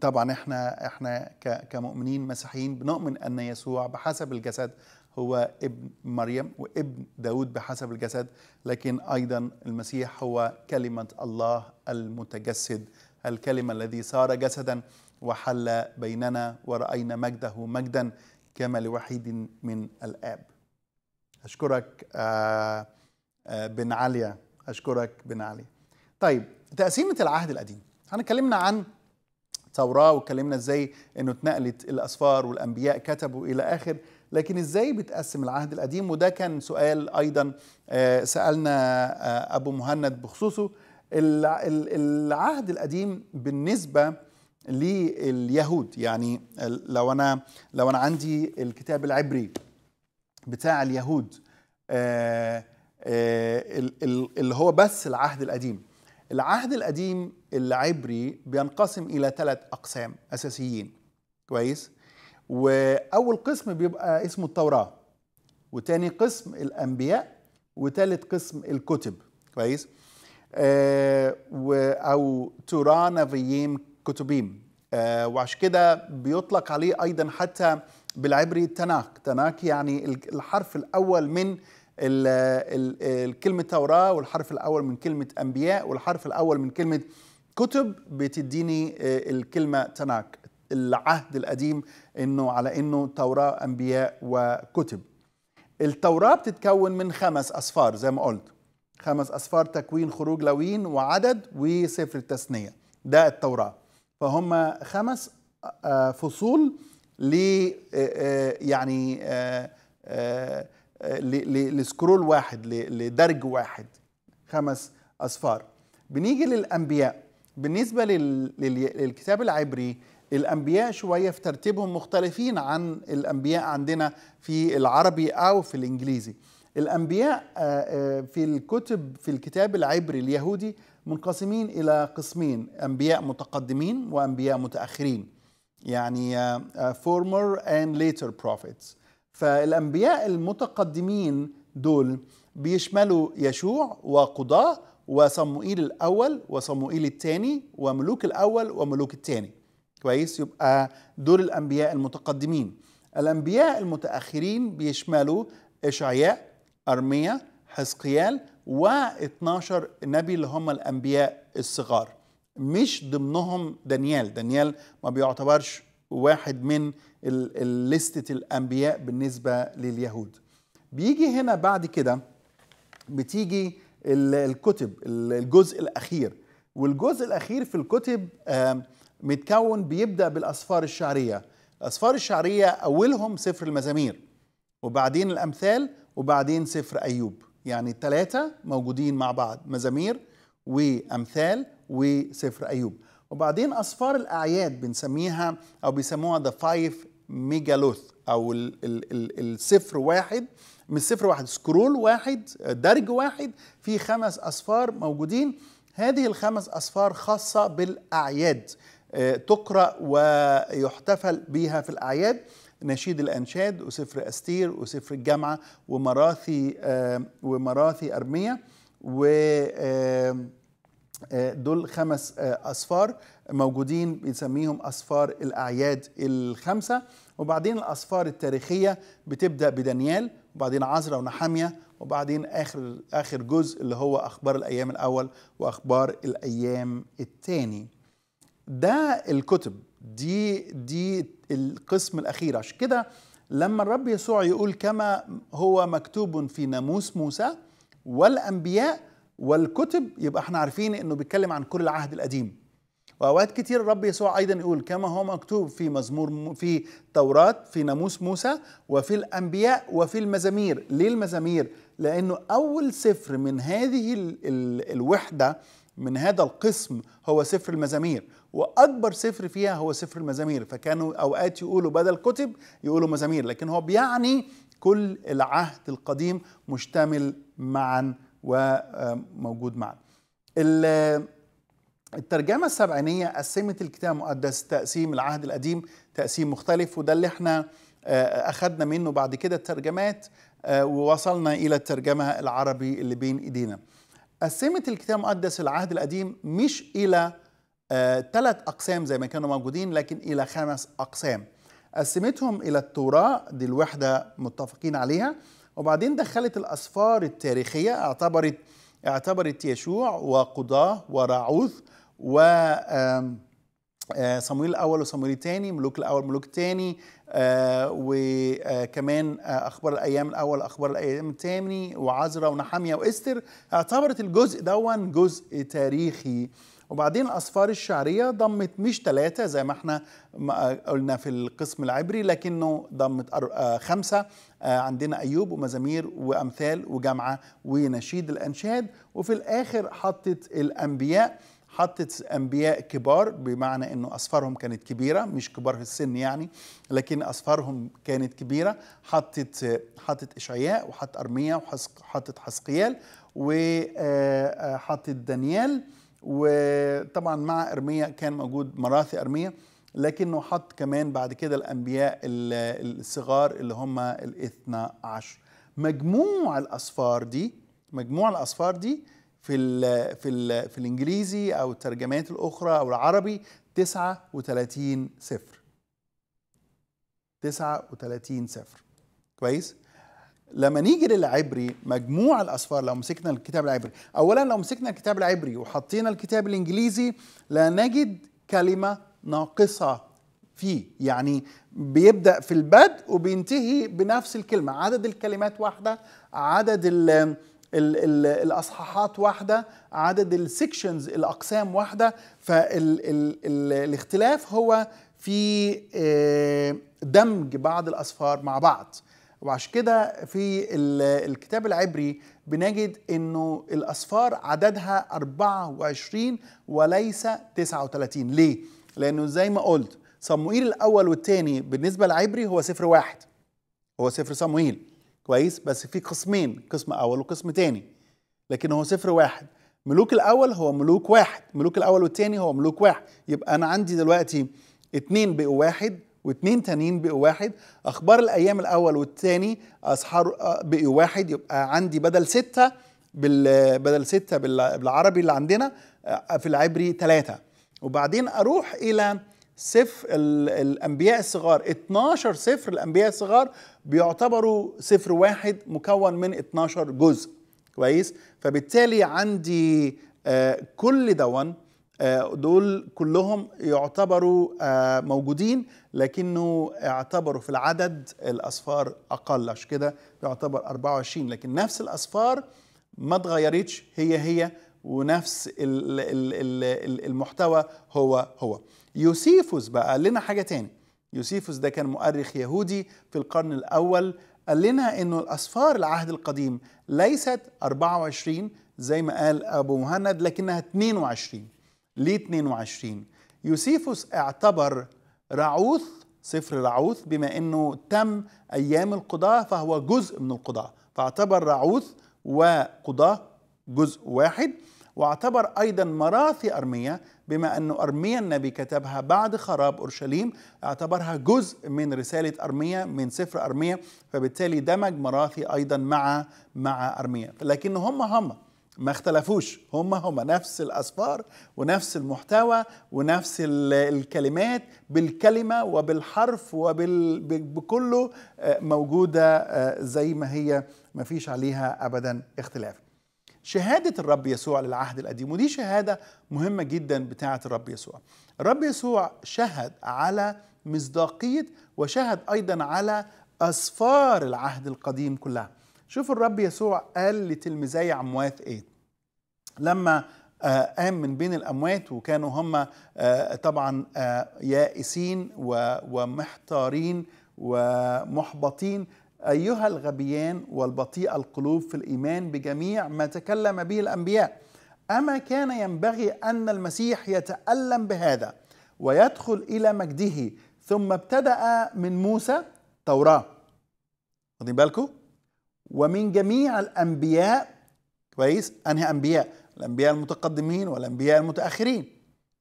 طبعا احنا احنا كمؤمنين مسيحيين بنؤمن ان يسوع بحسب الجسد هو ابن مريم وابن داود بحسب الجسد لكن أيضا المسيح هو كلمة الله المتجسد الكلمة الذي صار جسدا وحل بيننا ورأينا مجده مجدا كما لوحيد من الآب أشكرك آه، آه، بن عليا أشكرك بن علي طيب تقسيمة العهد القديم احنا اتكلمنا عن توراة واتكلمنا ازاي انه اتنقلت الاسفار والانبياء كتبوا الى اخر لكن ازاي بتقسم العهد القديم وده كان سؤال ايضا آه، سالنا آه، ابو مهند بخصوصه العهد القديم بالنسبه لليهود يعني لو انا لو انا عندي الكتاب العبري بتاع اليهود آه، اللي هو بس العهد القديم العهد القديم العبري بينقسم الى ثلاث اقسام اساسيين كويس واول قسم بيبقى اسمه التوراه وتاني قسم الانبياء وتالت قسم الكتب كويس آه او تورا نافييم كتبيم آه وعشان كده بيطلق عليه ايضا حتى بالعبري تناك تناك يعني الحرف الاول من الكلمة توراة والحرف الأول من كلمة أنبياء والحرف الأول من كلمة كتب بتديني آه، الكلمة تناك العهد القديم انه على انه توراة انبياء وكتب التوراة بتتكون من خمس أسفار زي ما قلت خمس أسفار تكوين خروج لوين وعدد وسفر التثنية ده التوراة فهم خمس آه، آه، فصول ل آه، يعني لسكرول واحد لدرج واحد خمس أسفار بنيجي للأنبياء بالنسبة للكتاب العبري الأنبياء شوية في ترتيبهم مختلفين عن الأنبياء عندنا في العربي أو في الإنجليزي الأنبياء آه، آه، في الكتب في الكتاب العبري اليهودي منقسمين إلى قسمين أنبياء متقدمين وأنبياء متأخرين يعني آه، former and later prophets فالأنبياء المتقدمين دول بيشملوا يشوع وقضاة وصموئيل الأول وصموئيل الثاني وملوك الأول وملوك الثاني كويس يبقى دول الانبياء المتقدمين الانبياء المتاخرين بيشملوا اشعياء ارميا حزقيال و12 نبي اللي هم الانبياء الصغار مش ضمنهم دانيال دانيال ما بيعتبرش واحد من الليستة الأنبياء بالنسبة لليهود بيجي هنا بعد كده بتيجي الكتب الجزء الأخير والجزء الأخير في الكتب متكون بيبدا بالاصفار الشعريه الاصفار الشعريه اولهم سفر المزامير وبعدين الامثال وبعدين سفر ايوب يعني الثلاثه موجودين مع بعض مزامير وامثال وسفر ايوب وبعدين اصفار الاعياد بنسميها او بيسموها ذا فايف ميجالوث او ال ال ال السفر واحد من سفر واحد سكرول واحد درج واحد في خمس اصفار موجودين هذه الخمس اصفار خاصه بالاعياد آه، تقرأ ويحتفل بها في الأعياد نشيد الأنشاد وسفر أستير وسفر الجامعة ومراثي آه، ومراثي أرمية و آه، دول خمس أسفار موجودين بنسميهم أسفار الأعياد الخمسة وبعدين الأسفار التاريخية بتبدأ بدانيال وبعدين عزرا ونحامية وبعدين آخر آخر جزء اللي هو أخبار الأيام الأول وأخبار الأيام الثاني ده الكتب دي دي القسم الاخير عشان كده لما الرب يسوع يقول كما هو مكتوب في ناموس موسى والانبياء والكتب يبقى احنا عارفين انه بيتكلم عن كل العهد القديم واوقات كتير الرب يسوع ايضا يقول كما هو مكتوب في مزمور في توراه في ناموس موسى وفي الانبياء وفي المزامير ليه المزامير لانه اول سفر من هذه الوحده من هذا القسم هو سفر المزامير واكبر سفر فيها هو سفر المزامير فكانوا اوقات يقولوا بدل كتب يقولوا مزامير لكن هو بيعني كل العهد القديم مشتمل معا وموجود آه، معا الترجمة السبعينية قسمت الكتاب المقدس تقسيم العهد القديم تقسيم مختلف وده اللي احنا آه، أخدنا منه بعد كده الترجمات آه، ووصلنا إلى الترجمة العربي اللي بين إيدينا قسمت الكتاب المقدس العهد القديم مش إلى ثلاث آه، أقسام زي ما كانوا موجودين لكن إلى خمس أقسام قسمتهم إلى التوراة دي الوحدة متفقين عليها وبعدين دخلت الأسفار التاريخية اعتبرت اعتبرت يشوع وقضاه ورعوث و آه، صمويل الاول وصمويل الثاني ملوك الاول ملوك الثاني آه، وكمان آه، اخبار الايام الاول اخبار الايام الثاني وعزرة ونحاميه واستر اعتبرت الجزء ده جزء تاريخي وبعدين الاسفار الشعريه ضمت مش ثلاثه زي ما احنا قلنا في القسم العبري لكنه ضمت خمسه عندنا ايوب ومزامير وامثال وجامعه ونشيد الانشاد وفي الاخر حطت الانبياء حطت انبياء كبار بمعنى انه اسفارهم كانت كبيره مش كبار في السن يعني لكن اسفارهم كانت كبيره حطت حطت اشعياء وحط ارميا وحطت حسقيال وحطت آه، آه، دانيال وطبعا مع ارميا كان موجود مراثي ارميا لكنه حط كمان بعد كده الانبياء الصغار اللي هم الاثنا عشر مجموع الاصفار دي مجموع الاصفار دي في ال في ال في الانجليزي او الترجمات الاخرى او العربي 39 صفر 39 صفر كويس لما نيجي للعبري مجموع الاصفار لو مسكنا الكتاب العبري اولا لو مسكنا الكتاب العبري وحطينا الكتاب الانجليزي لا نجد كلمه ناقصه فيه يعني بيبدا في البدء وبينتهي بنفس الكلمه عدد الكلمات واحده عدد ال الاصحاحات واحده عدد السكشنز الاقسام واحده فالاختلاف هو في آه، دمج بعض الاسفار مع بعض وعشان كده في الكتاب العبري بنجد انه الاسفار عددها 24 وليس 39 ليه لانه زي ما قلت صموئيل الاول والثاني بالنسبه للعبري هو سفر واحد هو سفر صموئيل كويس بس في قسمين قسم اول وقسم تاني لكن هو صفر واحد ملوك الاول هو ملوك واحد ملوك الاول والتاني هو ملوك واحد يبقى انا عندي دلوقتي اتنين بقوا واحد واتنين تانيين بقوا واحد اخبار الايام الاول والتاني اصحاب آه، بقوا واحد يبقى عندي بدل ستة بال بدل ستة بالعربي اللي عندنا آه، في العبري ثلاثة وبعدين اروح الى سفر الانبياء الصغار 12 سفر الانبياء الصغار بيعتبروا سفر واحد مكون من 12 جزء كويس فبالتالي عندي آه، كل دون آه، دول كلهم يعتبروا آه، موجودين لكنه اعتبروا في العدد الاسفار اقل عشان كده بيعتبر 24 لكن نفس الاسفار ما اتغيرتش هي هي ونفس المحتوى هو هو يوسيفوس بقى قال لنا حاجه تاني يوسيفوس ده كان مؤرخ يهودي في القرن الاول قال لنا انه الاسفار العهد القديم ليست 24 زي ما قال ابو مهند لكنها 22 ليه 22 يوسيفوس اعتبر رعوث سفر رعوث بما انه تم ايام القضاه فهو جزء من القضاه فاعتبر رعوث وقضاه جزء واحد واعتبر ايضا مراثي ارميا بما أن أرميا النبي كتبها بعد خراب أورشليم اعتبرها جزء من رسالة أرميا من سفر أرميا فبالتالي دمج مراثي أيضا مع مع أرميا لكن هم هم ما اختلفوش هم هم نفس الأسفار ونفس المحتوى ونفس الكلمات بالكلمة وبالحرف وبكله آه، موجودة آه، زي ما هي ما فيش عليها أبدا اختلاف شهادة الرب يسوع للعهد القديم ودي شهادة مهمة جدا بتاعة الرب يسوع الرب يسوع شهد على مصداقية وشهد أيضا على أسفار العهد القديم كلها شوف الرب يسوع قال لتلميذي عمواث إيه لما آه، قام من بين الأموات وكانوا هم آه، طبعا آه، يائسين ومحتارين ومحبطين أيها الغبيان والبطيء القلوب في الإيمان بجميع ما تكلم به الأنبياء أما كان ينبغي أن المسيح يتألم بهذا ويدخل إلى مجده ثم ابتدأ من موسى توراة خذي بالكم ومن جميع الأنبياء كويس أنهي أنبياء الأنبياء المتقدمين والأنبياء المتأخرين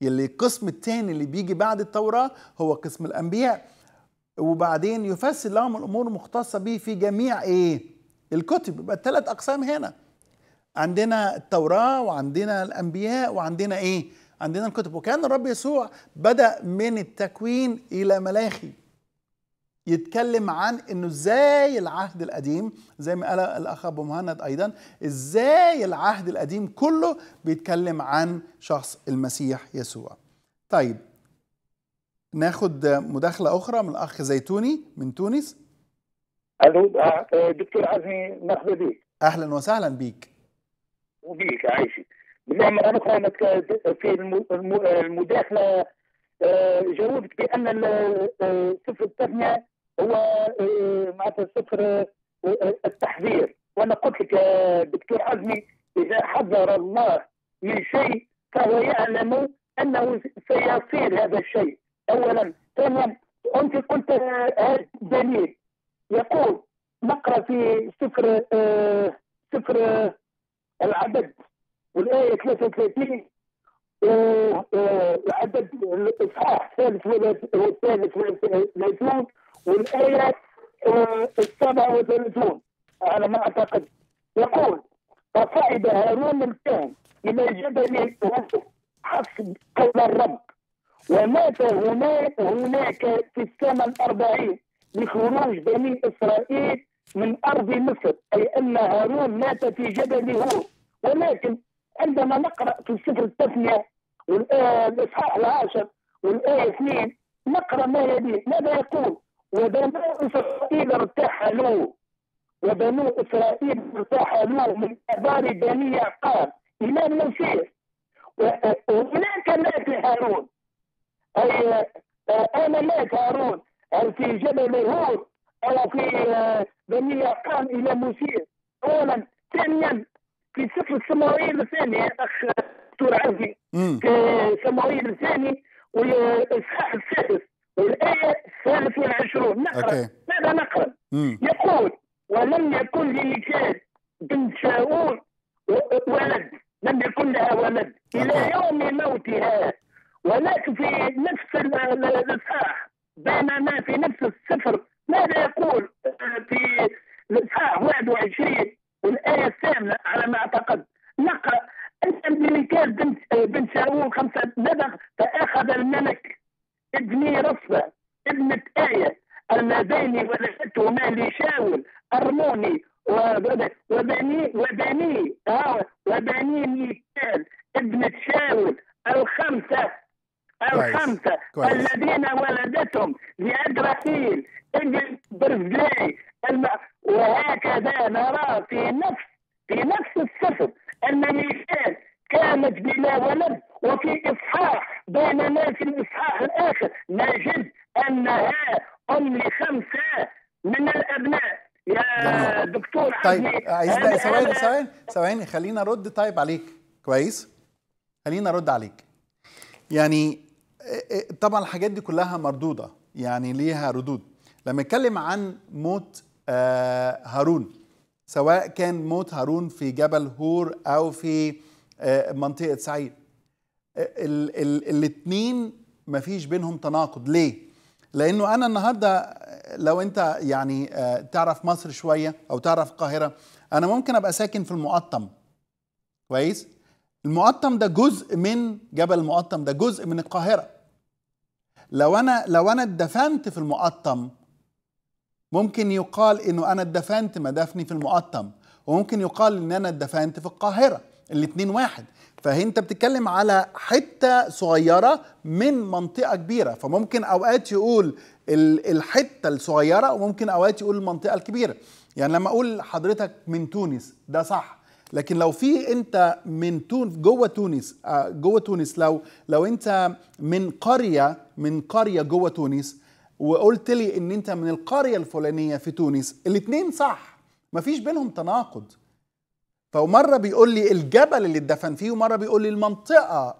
اللي القسم الثاني اللي بيجي بعد التوراة هو قسم الأنبياء وبعدين يفسر لهم الامور المختصه به في جميع ايه الكتب يبقى الثلاث اقسام هنا عندنا التوراه وعندنا الانبياء وعندنا ايه عندنا الكتب وكان الرب يسوع بدا من التكوين الى ملاخي يتكلم عن انه ازاي العهد القديم زي ما قال الاخ ابو مهند ايضا ازاي العهد القديم كله بيتكلم عن شخص المسيح يسوع طيب ناخد مداخله اخرى من الاخ زيتوني من تونس الو آه، آه، دكتور عزمي مرحبا بك اهلا وسهلا بك وبيك عايشي بالله مره اخرى آه، في المداخله جاوبت بان صفر التثنيه هو معناتها صفر التحذير وانا قلت لك دكتور عزمي اذا حذر الله من شيء فهو يعلم انه سيصير هذا الشيء اولا ثانيا انت قلت آه، هذا دليل يقول نقرا في سفر آه، سفر آه، العدد والايه 33 العدد الاصحاح الثالث والثالث والثلاثون والايه 37 على ما اعتقد يقول فصعد هارون الكاهن الى جبل حسب قول الرب ومات هناك هناك في السنة الأربعين لخروج بني إسرائيل من أرض مصر أي أن هارون مات في جبل هور ولكن عندما نقرأ في سفر التثنية والاصحاح العاشر والآية اثنين نقرأ ما يلي ماذا يقول وبنو إسرائيل ارتحلوا وبنو إسرائيل ارتحلوا من أبار بني يعقوب إلى المسيح وهناك مات هارون أي أنا لا تارون هل في جبل الهور أو في آه، بني يقان إلى مسير أولا ثانيا في سفر السماوية الثاني أخ دكتور عزي في السماوية الثاني والإصحاح السادس والآية الثالثة والعشرون نقرأ ماذا نقرأ؟ يقول ولم يكن لميكال بنت شاؤون ولد لم يكن لها ولد إلى يوم موتها ولكن في نفس الاصحاح بينما في نفس السفر ماذا يقول في الاصحاح 21 والايه الثامنه على ما اعتقد نقرا ان ميكال بنت بن شاول خمسه نبغ فاخذ الملك ابني رصبه ابنة آية ولدته ولدتهما شاول أرموني وبني وبني آه، وبني ميكال ابنة شاول الخمسة الخمسه الذين ولدتهم لادراكيل ابن برزلي الم... وهكذا نرى في نفس في نفس السفر أن ميشيل كانت بلا ولد وفي إصحاح بين في الإصحاح الآخر نجد أنها أم لخمسة من الأبناء يا دكتور طيب عزيزي ثواني ثواني ثواني خلينا ارد طيب عليك كويس خلينا ارد عليك يعني إيه، إيه، طبعا الحاجات دي كلها مردوده يعني ليها ردود لما نتكلم عن موت آه، هارون سواء كان موت هارون في جبل هور او في آه، منطقه سعيد آه، الاثنين مفيش بينهم تناقض ليه لانه انا النهارده لو انت يعني تعرف مصر شويه او تعرف القاهره انا ممكن ابقى ساكن في المقطم كويس المقطم ده جزء من جبل المقطم ده جزء من القاهره لو انا لو انا اتدفنت في المقطم ممكن يقال انه انا اتدفنت ما دفني في المقطم وممكن يقال ان انا اتدفنت في القاهره الاتنين واحد فانت بتتكلم على حته صغيره من منطقه كبيره فممكن اوقات يقول الحته الصغيره وممكن اوقات يقول المنطقه الكبيره يعني لما اقول حضرتك من تونس ده صح لكن لو في انت من تون جوه تونس آه، جوه تونس لو لو انت من قريه من قريه جوه تونس وقلت لي ان انت من القريه الفلانيه في تونس الاثنين صح مفيش بينهم تناقض فمره بيقول لي الجبل اللي اتدفن فيه ومره بيقول لي المنطقه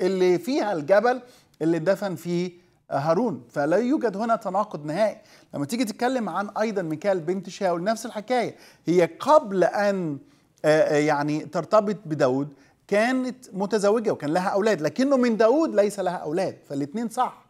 اللي فيها الجبل اللي اتدفن فيه آه، هارون فلا يوجد هنا تناقض نهائي لما تيجي تتكلم عن ايضا ميكال بنت شاول نفس الحكايه هي قبل ان آه، آه، يعني ترتبط بداود كانت متزوجة وكان لها أولاد لكنه من داود ليس لها أولاد فالاتنين صح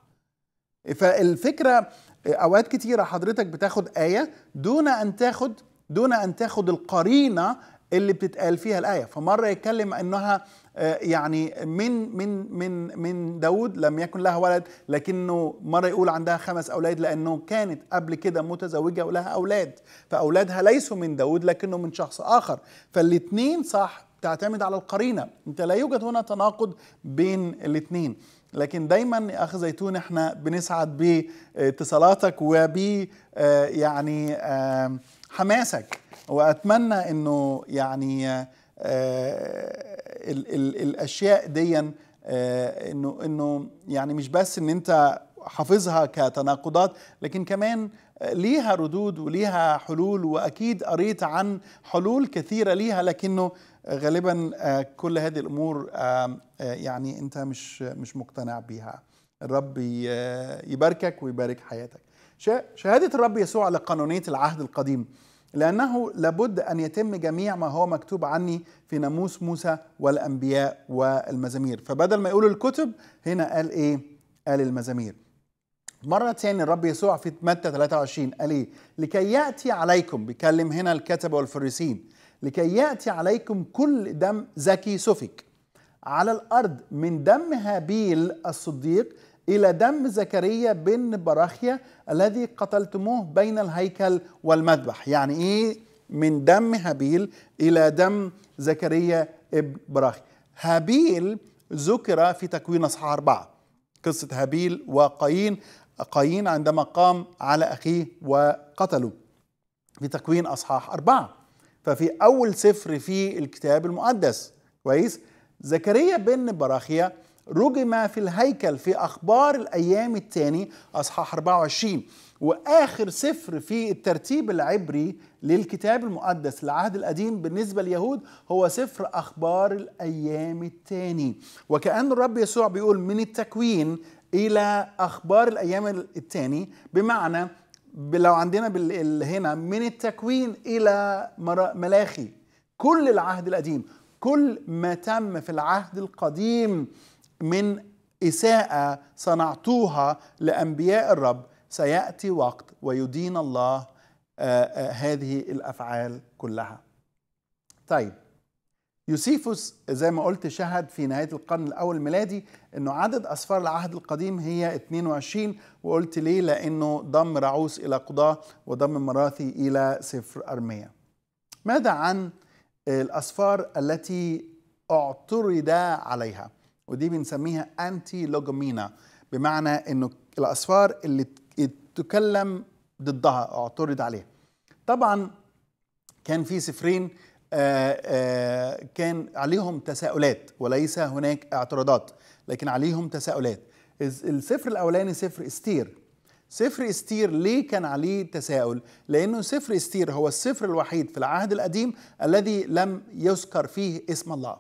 فالفكرة آه، أوقات كتيرة حضرتك بتاخد آية دون أن تاخد دون أن تاخد القرينة اللي بتتقال فيها الآية فمرة يتكلم أنها آه، يعني من من من من داود لم يكن لها ولد لكنه مرة يقول عندها خمس أولاد لأنه كانت قبل كده متزوجة ولها أولاد فأولادها ليسوا من داود لكنه من شخص آخر فالاثنين صح تعتمد على القرينة أنت لا يوجد هنا تناقض بين الاثنين لكن دايما يا اخ زيتون احنا بنسعد باتصالاتك وب آه، يعني آه، حماسك واتمنى انه يعني الـ الـ الاشياء دي آه، انه انه يعني مش بس ان انت حافظها كتناقضات لكن كمان ليها ردود وليها حلول واكيد قريت عن حلول كثيره ليها لكنه غالبا آه، كل هذه الامور آه، يعني انت مش مش مقتنع بيها الرب يباركك ويبارك حياتك شهاده الرب يسوع لقانونيه العهد القديم لأنه لابد أن يتم جميع ما هو مكتوب عني في ناموس موسى والأنبياء والمزامير فبدل ما يقول الكتب هنا قال إيه؟ قال المزامير مرة تاني الرب يسوع في متى 23 قال إيه؟ لكي يأتي عليكم بيكلم هنا الكتبة والفريسين لكي يأتي عليكم كل دم زكي سفك على الأرض من دم هابيل الصديق إلى دم زكريا بن براخيا الذي قتلتموه بين الهيكل والمذبح يعني إيه من دم هابيل إلى دم زكريا ابن براخيا هابيل ذكر في تكوين أصحاح أربعة قصة هابيل وقايين قايين عندما قام على أخيه وقتله في تكوين أصحاح أربعة ففي أول سفر في الكتاب المقدس كويس زكريا بن براخيا رجم في الهيكل في أخبار الأيام الثاني أصحاح 24 واخر سفر في الترتيب العبري للكتاب المقدس العهد القديم بالنسبه لليهود هو سفر اخبار الايام الثاني وكان الرب يسوع بيقول من التكوين الى اخبار الايام الثاني بمعنى لو عندنا هنا من التكوين الى ملاخي كل العهد القديم كل ما تم في العهد القديم من إساءة صنعتوها لأنبياء الرب سيأتي وقت ويدين الله آه، آه، هذه الأفعال كلها طيب يوسيفوس زي ما قلت شهد في نهاية القرن الأول الميلادي أنه عدد أسفار العهد القديم هي 22 وقلت ليه لأنه ضم رعوس إلى قضاة وضم مراثي إلى سفر أرمية ماذا عن الأسفار التي اعترض عليها ودي بنسميها انتي لوجومينا بمعنى انه الاسفار اللي تكلم ضدها اعترض عليها طبعا كان في سفرين آآ آه، آآ آه، كان عليهم تساؤلات وليس هناك اعتراضات لكن عليهم تساؤلات السفر الاولاني سفر استير سفر استير ليه كان عليه تساؤل لانه سفر استير هو السفر الوحيد في العهد القديم الذي لم يذكر فيه اسم الله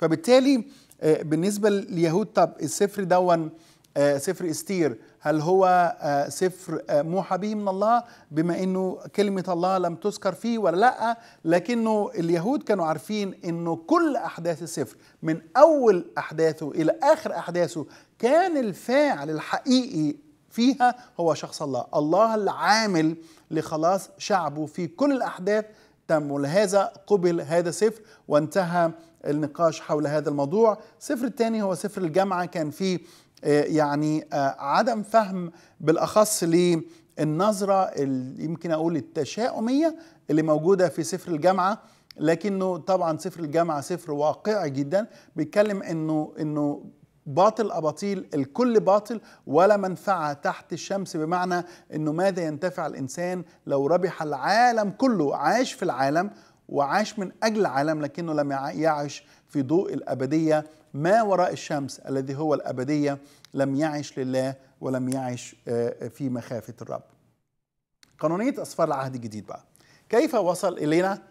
فبالتالي آه، بالنسبه لليهود طب السفر دون آه، سفر استير هل هو آه، سفر موحى به من الله بما انه كلمه الله لم تذكر فيه ولا لا لكنه اليهود كانوا عارفين انه كل احداث السفر من اول احداثه الى اخر احداثه كان الفاعل الحقيقي فيها هو شخص الله الله العامل لخلاص شعبه في كل الاحداث تم ولهذا قبل هذا السفر وانتهى النقاش حول هذا الموضوع سفر الثاني هو سفر الجامعة كان فيه آه، يعني آه، عدم فهم بالأخص للنظرة يمكن أقول التشاؤمية اللي موجودة في سفر الجامعة لكنه طبعا سفر الجامعة سفر واقعي جدا بيتكلم انه انه باطل أباطيل الكل باطل ولا منفعة تحت الشمس بمعنى أنه ماذا ينتفع الإنسان لو ربح العالم كله عاش في العالم وعاش من أجل العالم لكنه لم يعش في ضوء الأبدية ما وراء الشمس الذي هو الأبدية لم يعش لله ولم يعش آه، آه، في مخافة الرب قانونية أسفار العهد الجديد بقى كيف وصل إلينا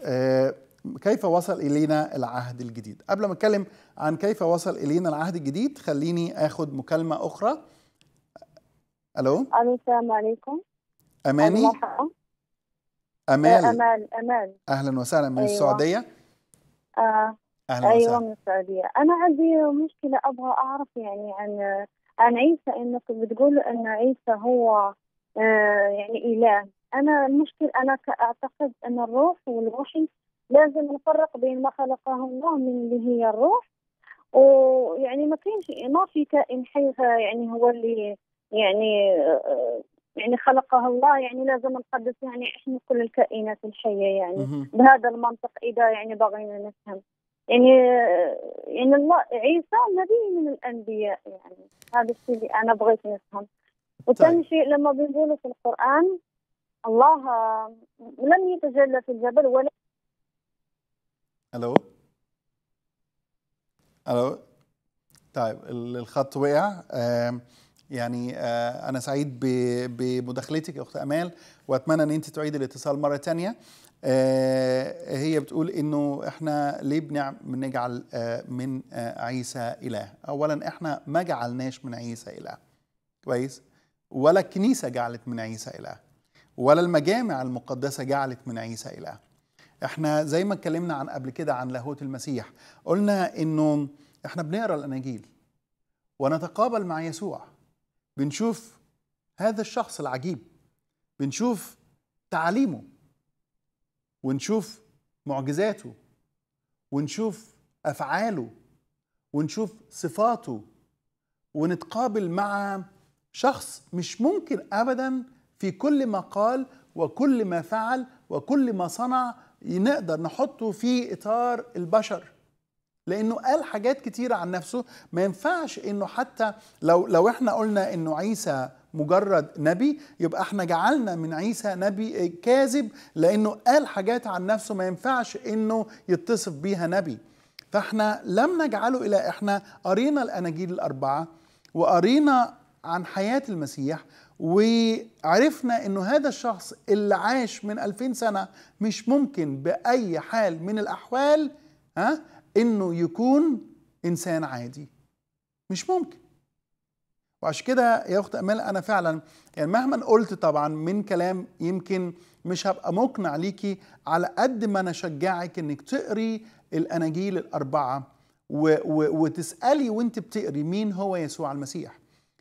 آه، كيف وصل إلينا العهد الجديد قبل ما أتكلم عن كيف وصل إلينا العهد الجديد خليني اخذ مكالمة أخرى ألو السلام عليكم أماني امال امال امال اهلا وسهلا من أيوة. السعوديه آه. اهلا ايوه وسهلا. من السعوديه انا عندي مشكله ابغى اعرف يعني عن عن عيسى انك بتقول ان عيسى هو آه يعني اله انا المشكل انا اعتقد ان الروح والوحي لازم نفرق بين ما خلقه الله من اللي هي الروح ويعني ما كاينش ما في كائن حي يعني هو اللي يعني آه، يعني خلقها الله يعني لازم نقدس يعني احنا كل الكائنات الحيه يعني بهذا المنطق اذا يعني بغينا نفهم يعني يعني الله عيسى نبي من الانبياء يعني هذا الشيء اللي انا بغيت نفهم طيب. وثاني شيء لما بنقوله في القران الله لم يتجلى في الجبل ولا الو الو طيب الخط وقع يعني آه، انا سعيد بمداخلتك يا اخت امال واتمنى ان انت تعيد الاتصال مره تانية آه، هي بتقول انه احنا ليه بنجعل آه، من عيسى اله اولا احنا ما جعلناش من عيسى اله كويس ولا الكنيسه جعلت من عيسى اله ولا المجامع المقدسه جعلت من عيسى اله احنا زي ما اتكلمنا عن قبل كده عن لاهوت المسيح قلنا انه احنا بنقرا الاناجيل ونتقابل مع يسوع بنشوف هذا الشخص العجيب بنشوف تعاليمه ونشوف معجزاته ونشوف افعاله ونشوف صفاته ونتقابل مع شخص مش ممكن ابدا في كل ما قال وكل ما فعل وكل ما صنع نقدر نحطه في اطار البشر لانه قال حاجات كتيره عن نفسه ما ينفعش انه حتى لو لو احنا قلنا انه عيسى مجرد نبي يبقى احنا جعلنا من عيسى نبي كاذب لانه قال حاجات عن نفسه ما ينفعش انه يتصف بيها نبي فاحنا لم نجعله الى احنا قرينا الاناجيل الاربعه وقرينا عن حياه المسيح وعرفنا انه هذا الشخص اللي عاش من 2000 سنه مش ممكن باي حال من الاحوال ها انه يكون انسان عادي مش ممكن وعشان كده يا اخت امال انا فعلا يعني مهما قلت طبعا من كلام يمكن مش هبقى مقنع ليكي على قد ما انا اشجعك انك تقري الاناجيل الاربعه و و وتسالي وانت بتقري مين هو يسوع المسيح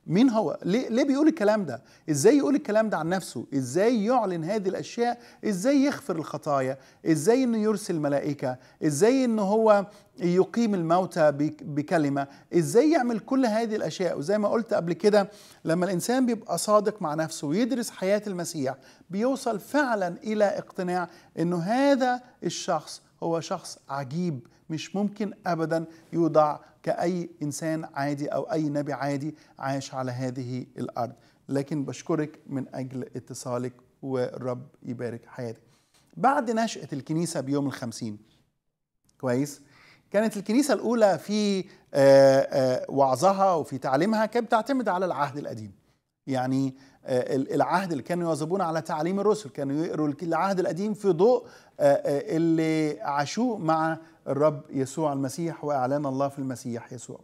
مين هو ليه, ليه بيقول الكلام ده ازاي يقول الكلام ده عن نفسه ازاي يعلن هذه الاشياء ازاي يغفر الخطايا ازاي انه يرسل ملائكه ازاي انه هو يقيم الموتى بكلمه ازاي يعمل كل هذه الاشياء وزي ما قلت قبل كده لما الانسان بيبقى صادق مع نفسه ويدرس حياه المسيح بيوصل فعلا الى اقتناع انه هذا الشخص هو شخص عجيب مش ممكن ابدا يوضع كأي إنسان عادي أو أي نبي عادي عاش على هذه الأرض لكن بشكرك من أجل اتصالك والرب يبارك حياتك بعد نشأة الكنيسة بيوم الخمسين كويس كانت الكنيسة الأولى في آه، آه، وعظها وفي تعليمها كانت بتعتمد على العهد القديم يعني آه، العهد اللي كانوا يواظبون على تعليم الرسل كانوا يقروا العهد القديم في ضوء آه، آه، اللي عاشوه مع الرب يسوع المسيح واعلان الله في المسيح يسوع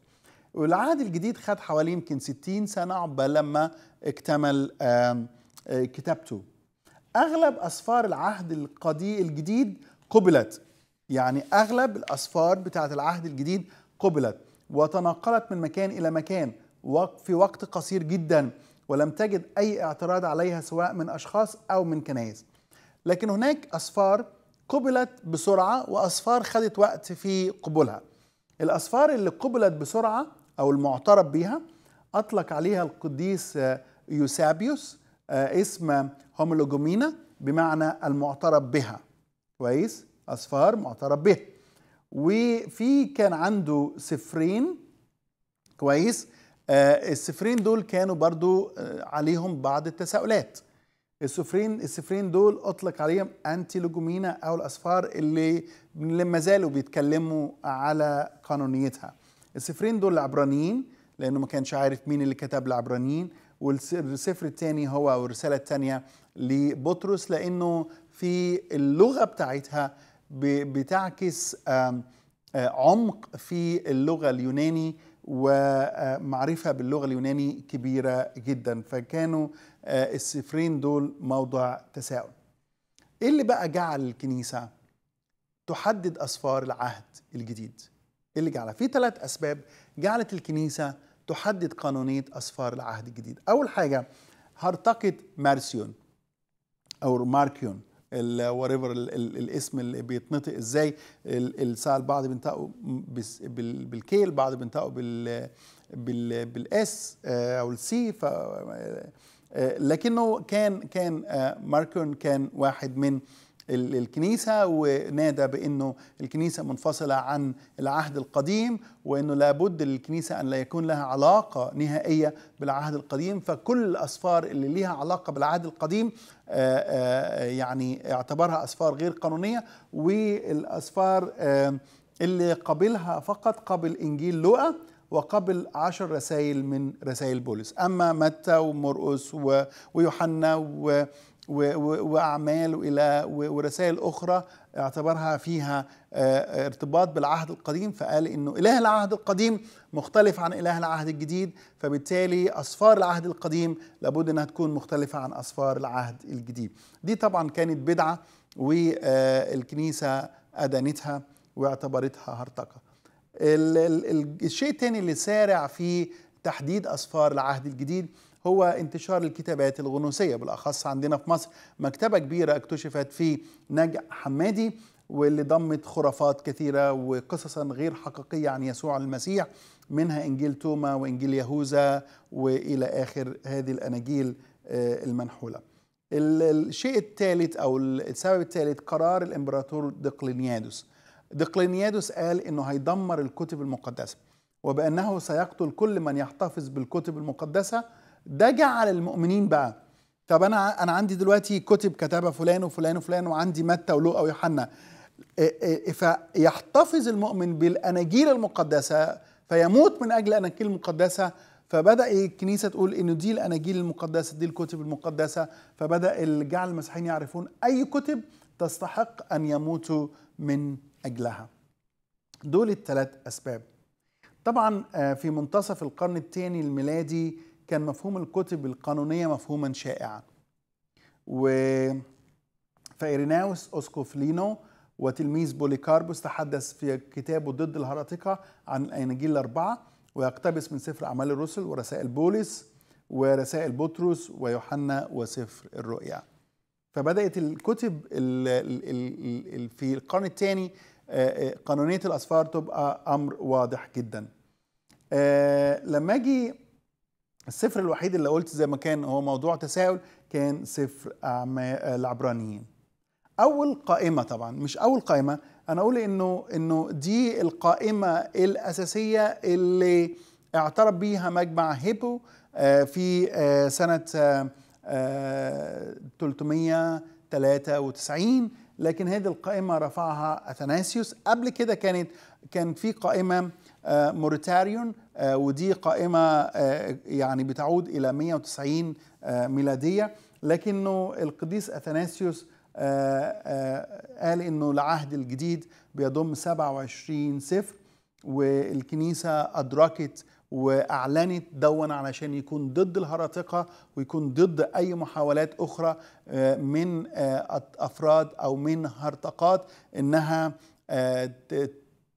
والعهد الجديد خد حوالي يمكن 60 سنه عقبال لما اكتمل كتابته اغلب اسفار العهد القديم الجديد قبلت يعني اغلب الاسفار بتاعه العهد الجديد قبلت وتنقلت من مكان الى مكان في وقت قصير جدا ولم تجد أي اعتراض عليها سواء من أشخاص أو من كنايس لكن هناك أسفار قبلت بسرعة وأسفار خدت وقت في قبولها الأسفار اللي قبلت بسرعة أو المعترف بها أطلق عليها القديس آه، يوسابيوس آه، اسم هوملوجومينا بمعنى المعترف بها كويس أسفار معترف بها وفي كان عنده سفرين كويس آه، السفرين دول كانوا برضو آه، عليهم بعض التساؤلات السفرين السفرين دول اطلق عليهم انتي لوجومينا او الاصفار اللي لما زالوا بيتكلموا على قانونيتها السفرين دول العبرانيين لانه ما كانش عارف مين اللي كتب العبرانيين والسفر الثاني هو او الرساله الثانيه لبطرس لانه في اللغه بتاعتها بتعكس آه، عمق في اللغه اليوناني ومعرفة باللغة اليوناني كبيرة جدا فكانوا آه، السفرين دول موضع تساؤل ايه اللي بقى جعل الكنيسة تحدد أسفار العهد الجديد ايه اللي جعلها في ثلاث أسباب جعلت الكنيسة تحدد قانونية أسفار العهد الجديد أول حاجة هرتقت مارسيون أو ماركيون وريفر الاسم اللي بيتنطق ازاي الساعه البعض بينطقوا بالكي البعض بينطقوا بال بالاس آه، او السي ف آه، آه، لكنه كان كان ماركون كان واحد من الكنيسة ونادى بأنه الكنيسة منفصلة عن العهد القديم وأنه لابد للكنيسة أن لا يكون لها علاقة نهائية بالعهد القديم فكل الأسفار اللي لها علاقة بالعهد القديم آه، آه، يعني اعتبرها أسفار غير قانونية والأسفار آه، اللي قبلها فقط قبل إنجيل لوقا وقبل عشر رسائل من رسائل بولس أما متى ومرقس ويوحنا و واعمال والى ورسائل اخرى اعتبرها فيها آه، آه، ارتباط بالعهد القديم فقال انه اله العهد القديم مختلف عن اله العهد الجديد فبالتالي اسفار العهد القديم لابد انها تكون مختلفه عن اسفار العهد الجديد دي طبعا كانت بدعه والكنيسه آه، ادانتها واعتبرتها هرطقه الشيء الثاني اللي سارع في تحديد اسفار العهد الجديد هو انتشار الكتابات الغنوصية بالأخص عندنا في مصر مكتبة كبيرة اكتشفت في نجع حمادي واللي ضمت خرافات كثيرة وقصصا غير حقيقية عن يسوع المسيح منها إنجيل توما وإنجيل يهوذا وإلى آخر هذه الأناجيل آه، المنحولة الشيء الثالث أو السبب الثالث قرار الإمبراطور دقلينيادوس دقلينيادوس قال إنه هيدمر الكتب المقدسة وبأنه سيقتل كل من يحتفظ بالكتب المقدسة ده جعل المؤمنين بقى طب انا انا عندي دلوقتي كتب كتبها فلان وفلان وفلان وعندي متى ولوقا ويوحنا فيحتفظ المؤمن بالاناجيل المقدسه فيموت من اجل الاناجيل المقدسه فبدا الكنيسه تقول انه دي الاناجيل المقدسه دي الكتب المقدسه فبدا الجعل المسيحيين يعرفون اي كتب تستحق ان يموتوا من اجلها دول الثلاث اسباب طبعا آه، في منتصف القرن الثاني الميلادي كان مفهوم الكتب القانونية مفهوما شائعا و فإيريناوس أوسكوفلينو وتلميذ بوليكاربوس تحدث في كتابه ضد الهرطقة عن الأناجيل الأربعة ويقتبس من سفر أعمال الرسل ورسائل بولس ورسائل بطرس ويوحنا وسفر الرؤيا فبدأت الكتب في القرن الثاني آه، آه، قانونية الأسفار تبقى أمر واضح جدا آه، لما أجي الصفر الوحيد اللي قلت زي ما كان هو موضوع تساؤل كان سفر آه، العبرانيين اول قائمه طبعا مش اول قائمه انا اقول انه انه دي القائمه الاساسيه اللي اعترف بيها مجمع هيبو آه، في آه، سنه 393 لكن هذه القائمه رفعها اثناسيوس قبل كده كانت كان في قائمه آه، موريتاريون آه، ودي قائمة آه، يعني بتعود إلى 190 ميلادية لكنه القديس أثناسيوس قال إنه العهد الجديد بيضم 27 سفر والكنيسة أدركت واعلنت دون علشان يكون ضد الهرطقه ويكون ضد اي محاولات اخرى من افراد او من هرطقات انها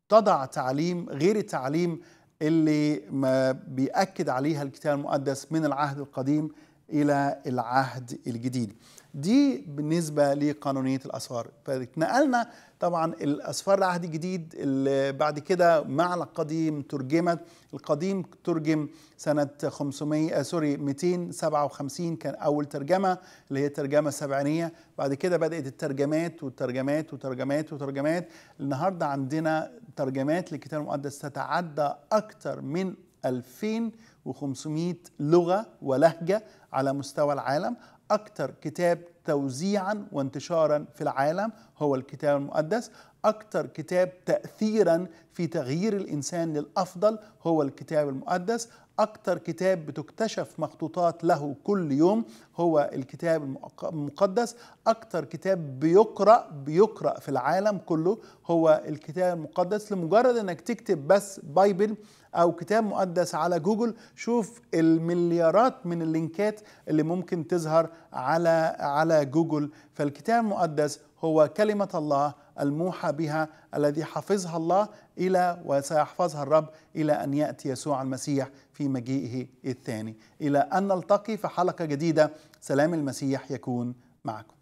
تضع تعليم غير التعليم اللي ما بيأكد عليها الكتاب المقدس من العهد القديم الى العهد الجديد دي بالنسبه لقانونيه الاسفار فاتنقلنا طبعا الاسفار العهد الجديد اللي بعد كده مع القديم ترجمت القديم ترجم سنه 500 آه، سوري 257 كان اول ترجمه اللي هي الترجمه السبعينيه بعد كده بدات الترجمات والترجمات وترجمات وترجمات النهارده عندنا ترجمات للكتاب المقدس تتعدى اكثر من 2000 و500 لغة ولهجة على مستوى العالم أكثر كتاب توزيعا وانتشارا في العالم هو الكتاب المقدس أكثر كتاب تأثيرا في تغيير الإنسان للأفضل هو الكتاب المقدس أكثر كتاب بتكتشف مخطوطات له كل يوم هو الكتاب المقدس أكثر كتاب بيقرأ بيقرأ في العالم كله هو الكتاب المقدس لمجرد أنك تكتب بس بايبل او كتاب مقدس على جوجل شوف المليارات من اللينكات اللي ممكن تظهر على على جوجل فالكتاب المقدس هو كلمة الله الموحى بها الذي حفظها الله إلى وسيحفظها الرب إلى أن يأتي يسوع المسيح في مجيئه الثاني إلى أن نلتقي في حلقة جديدة سلام المسيح يكون معكم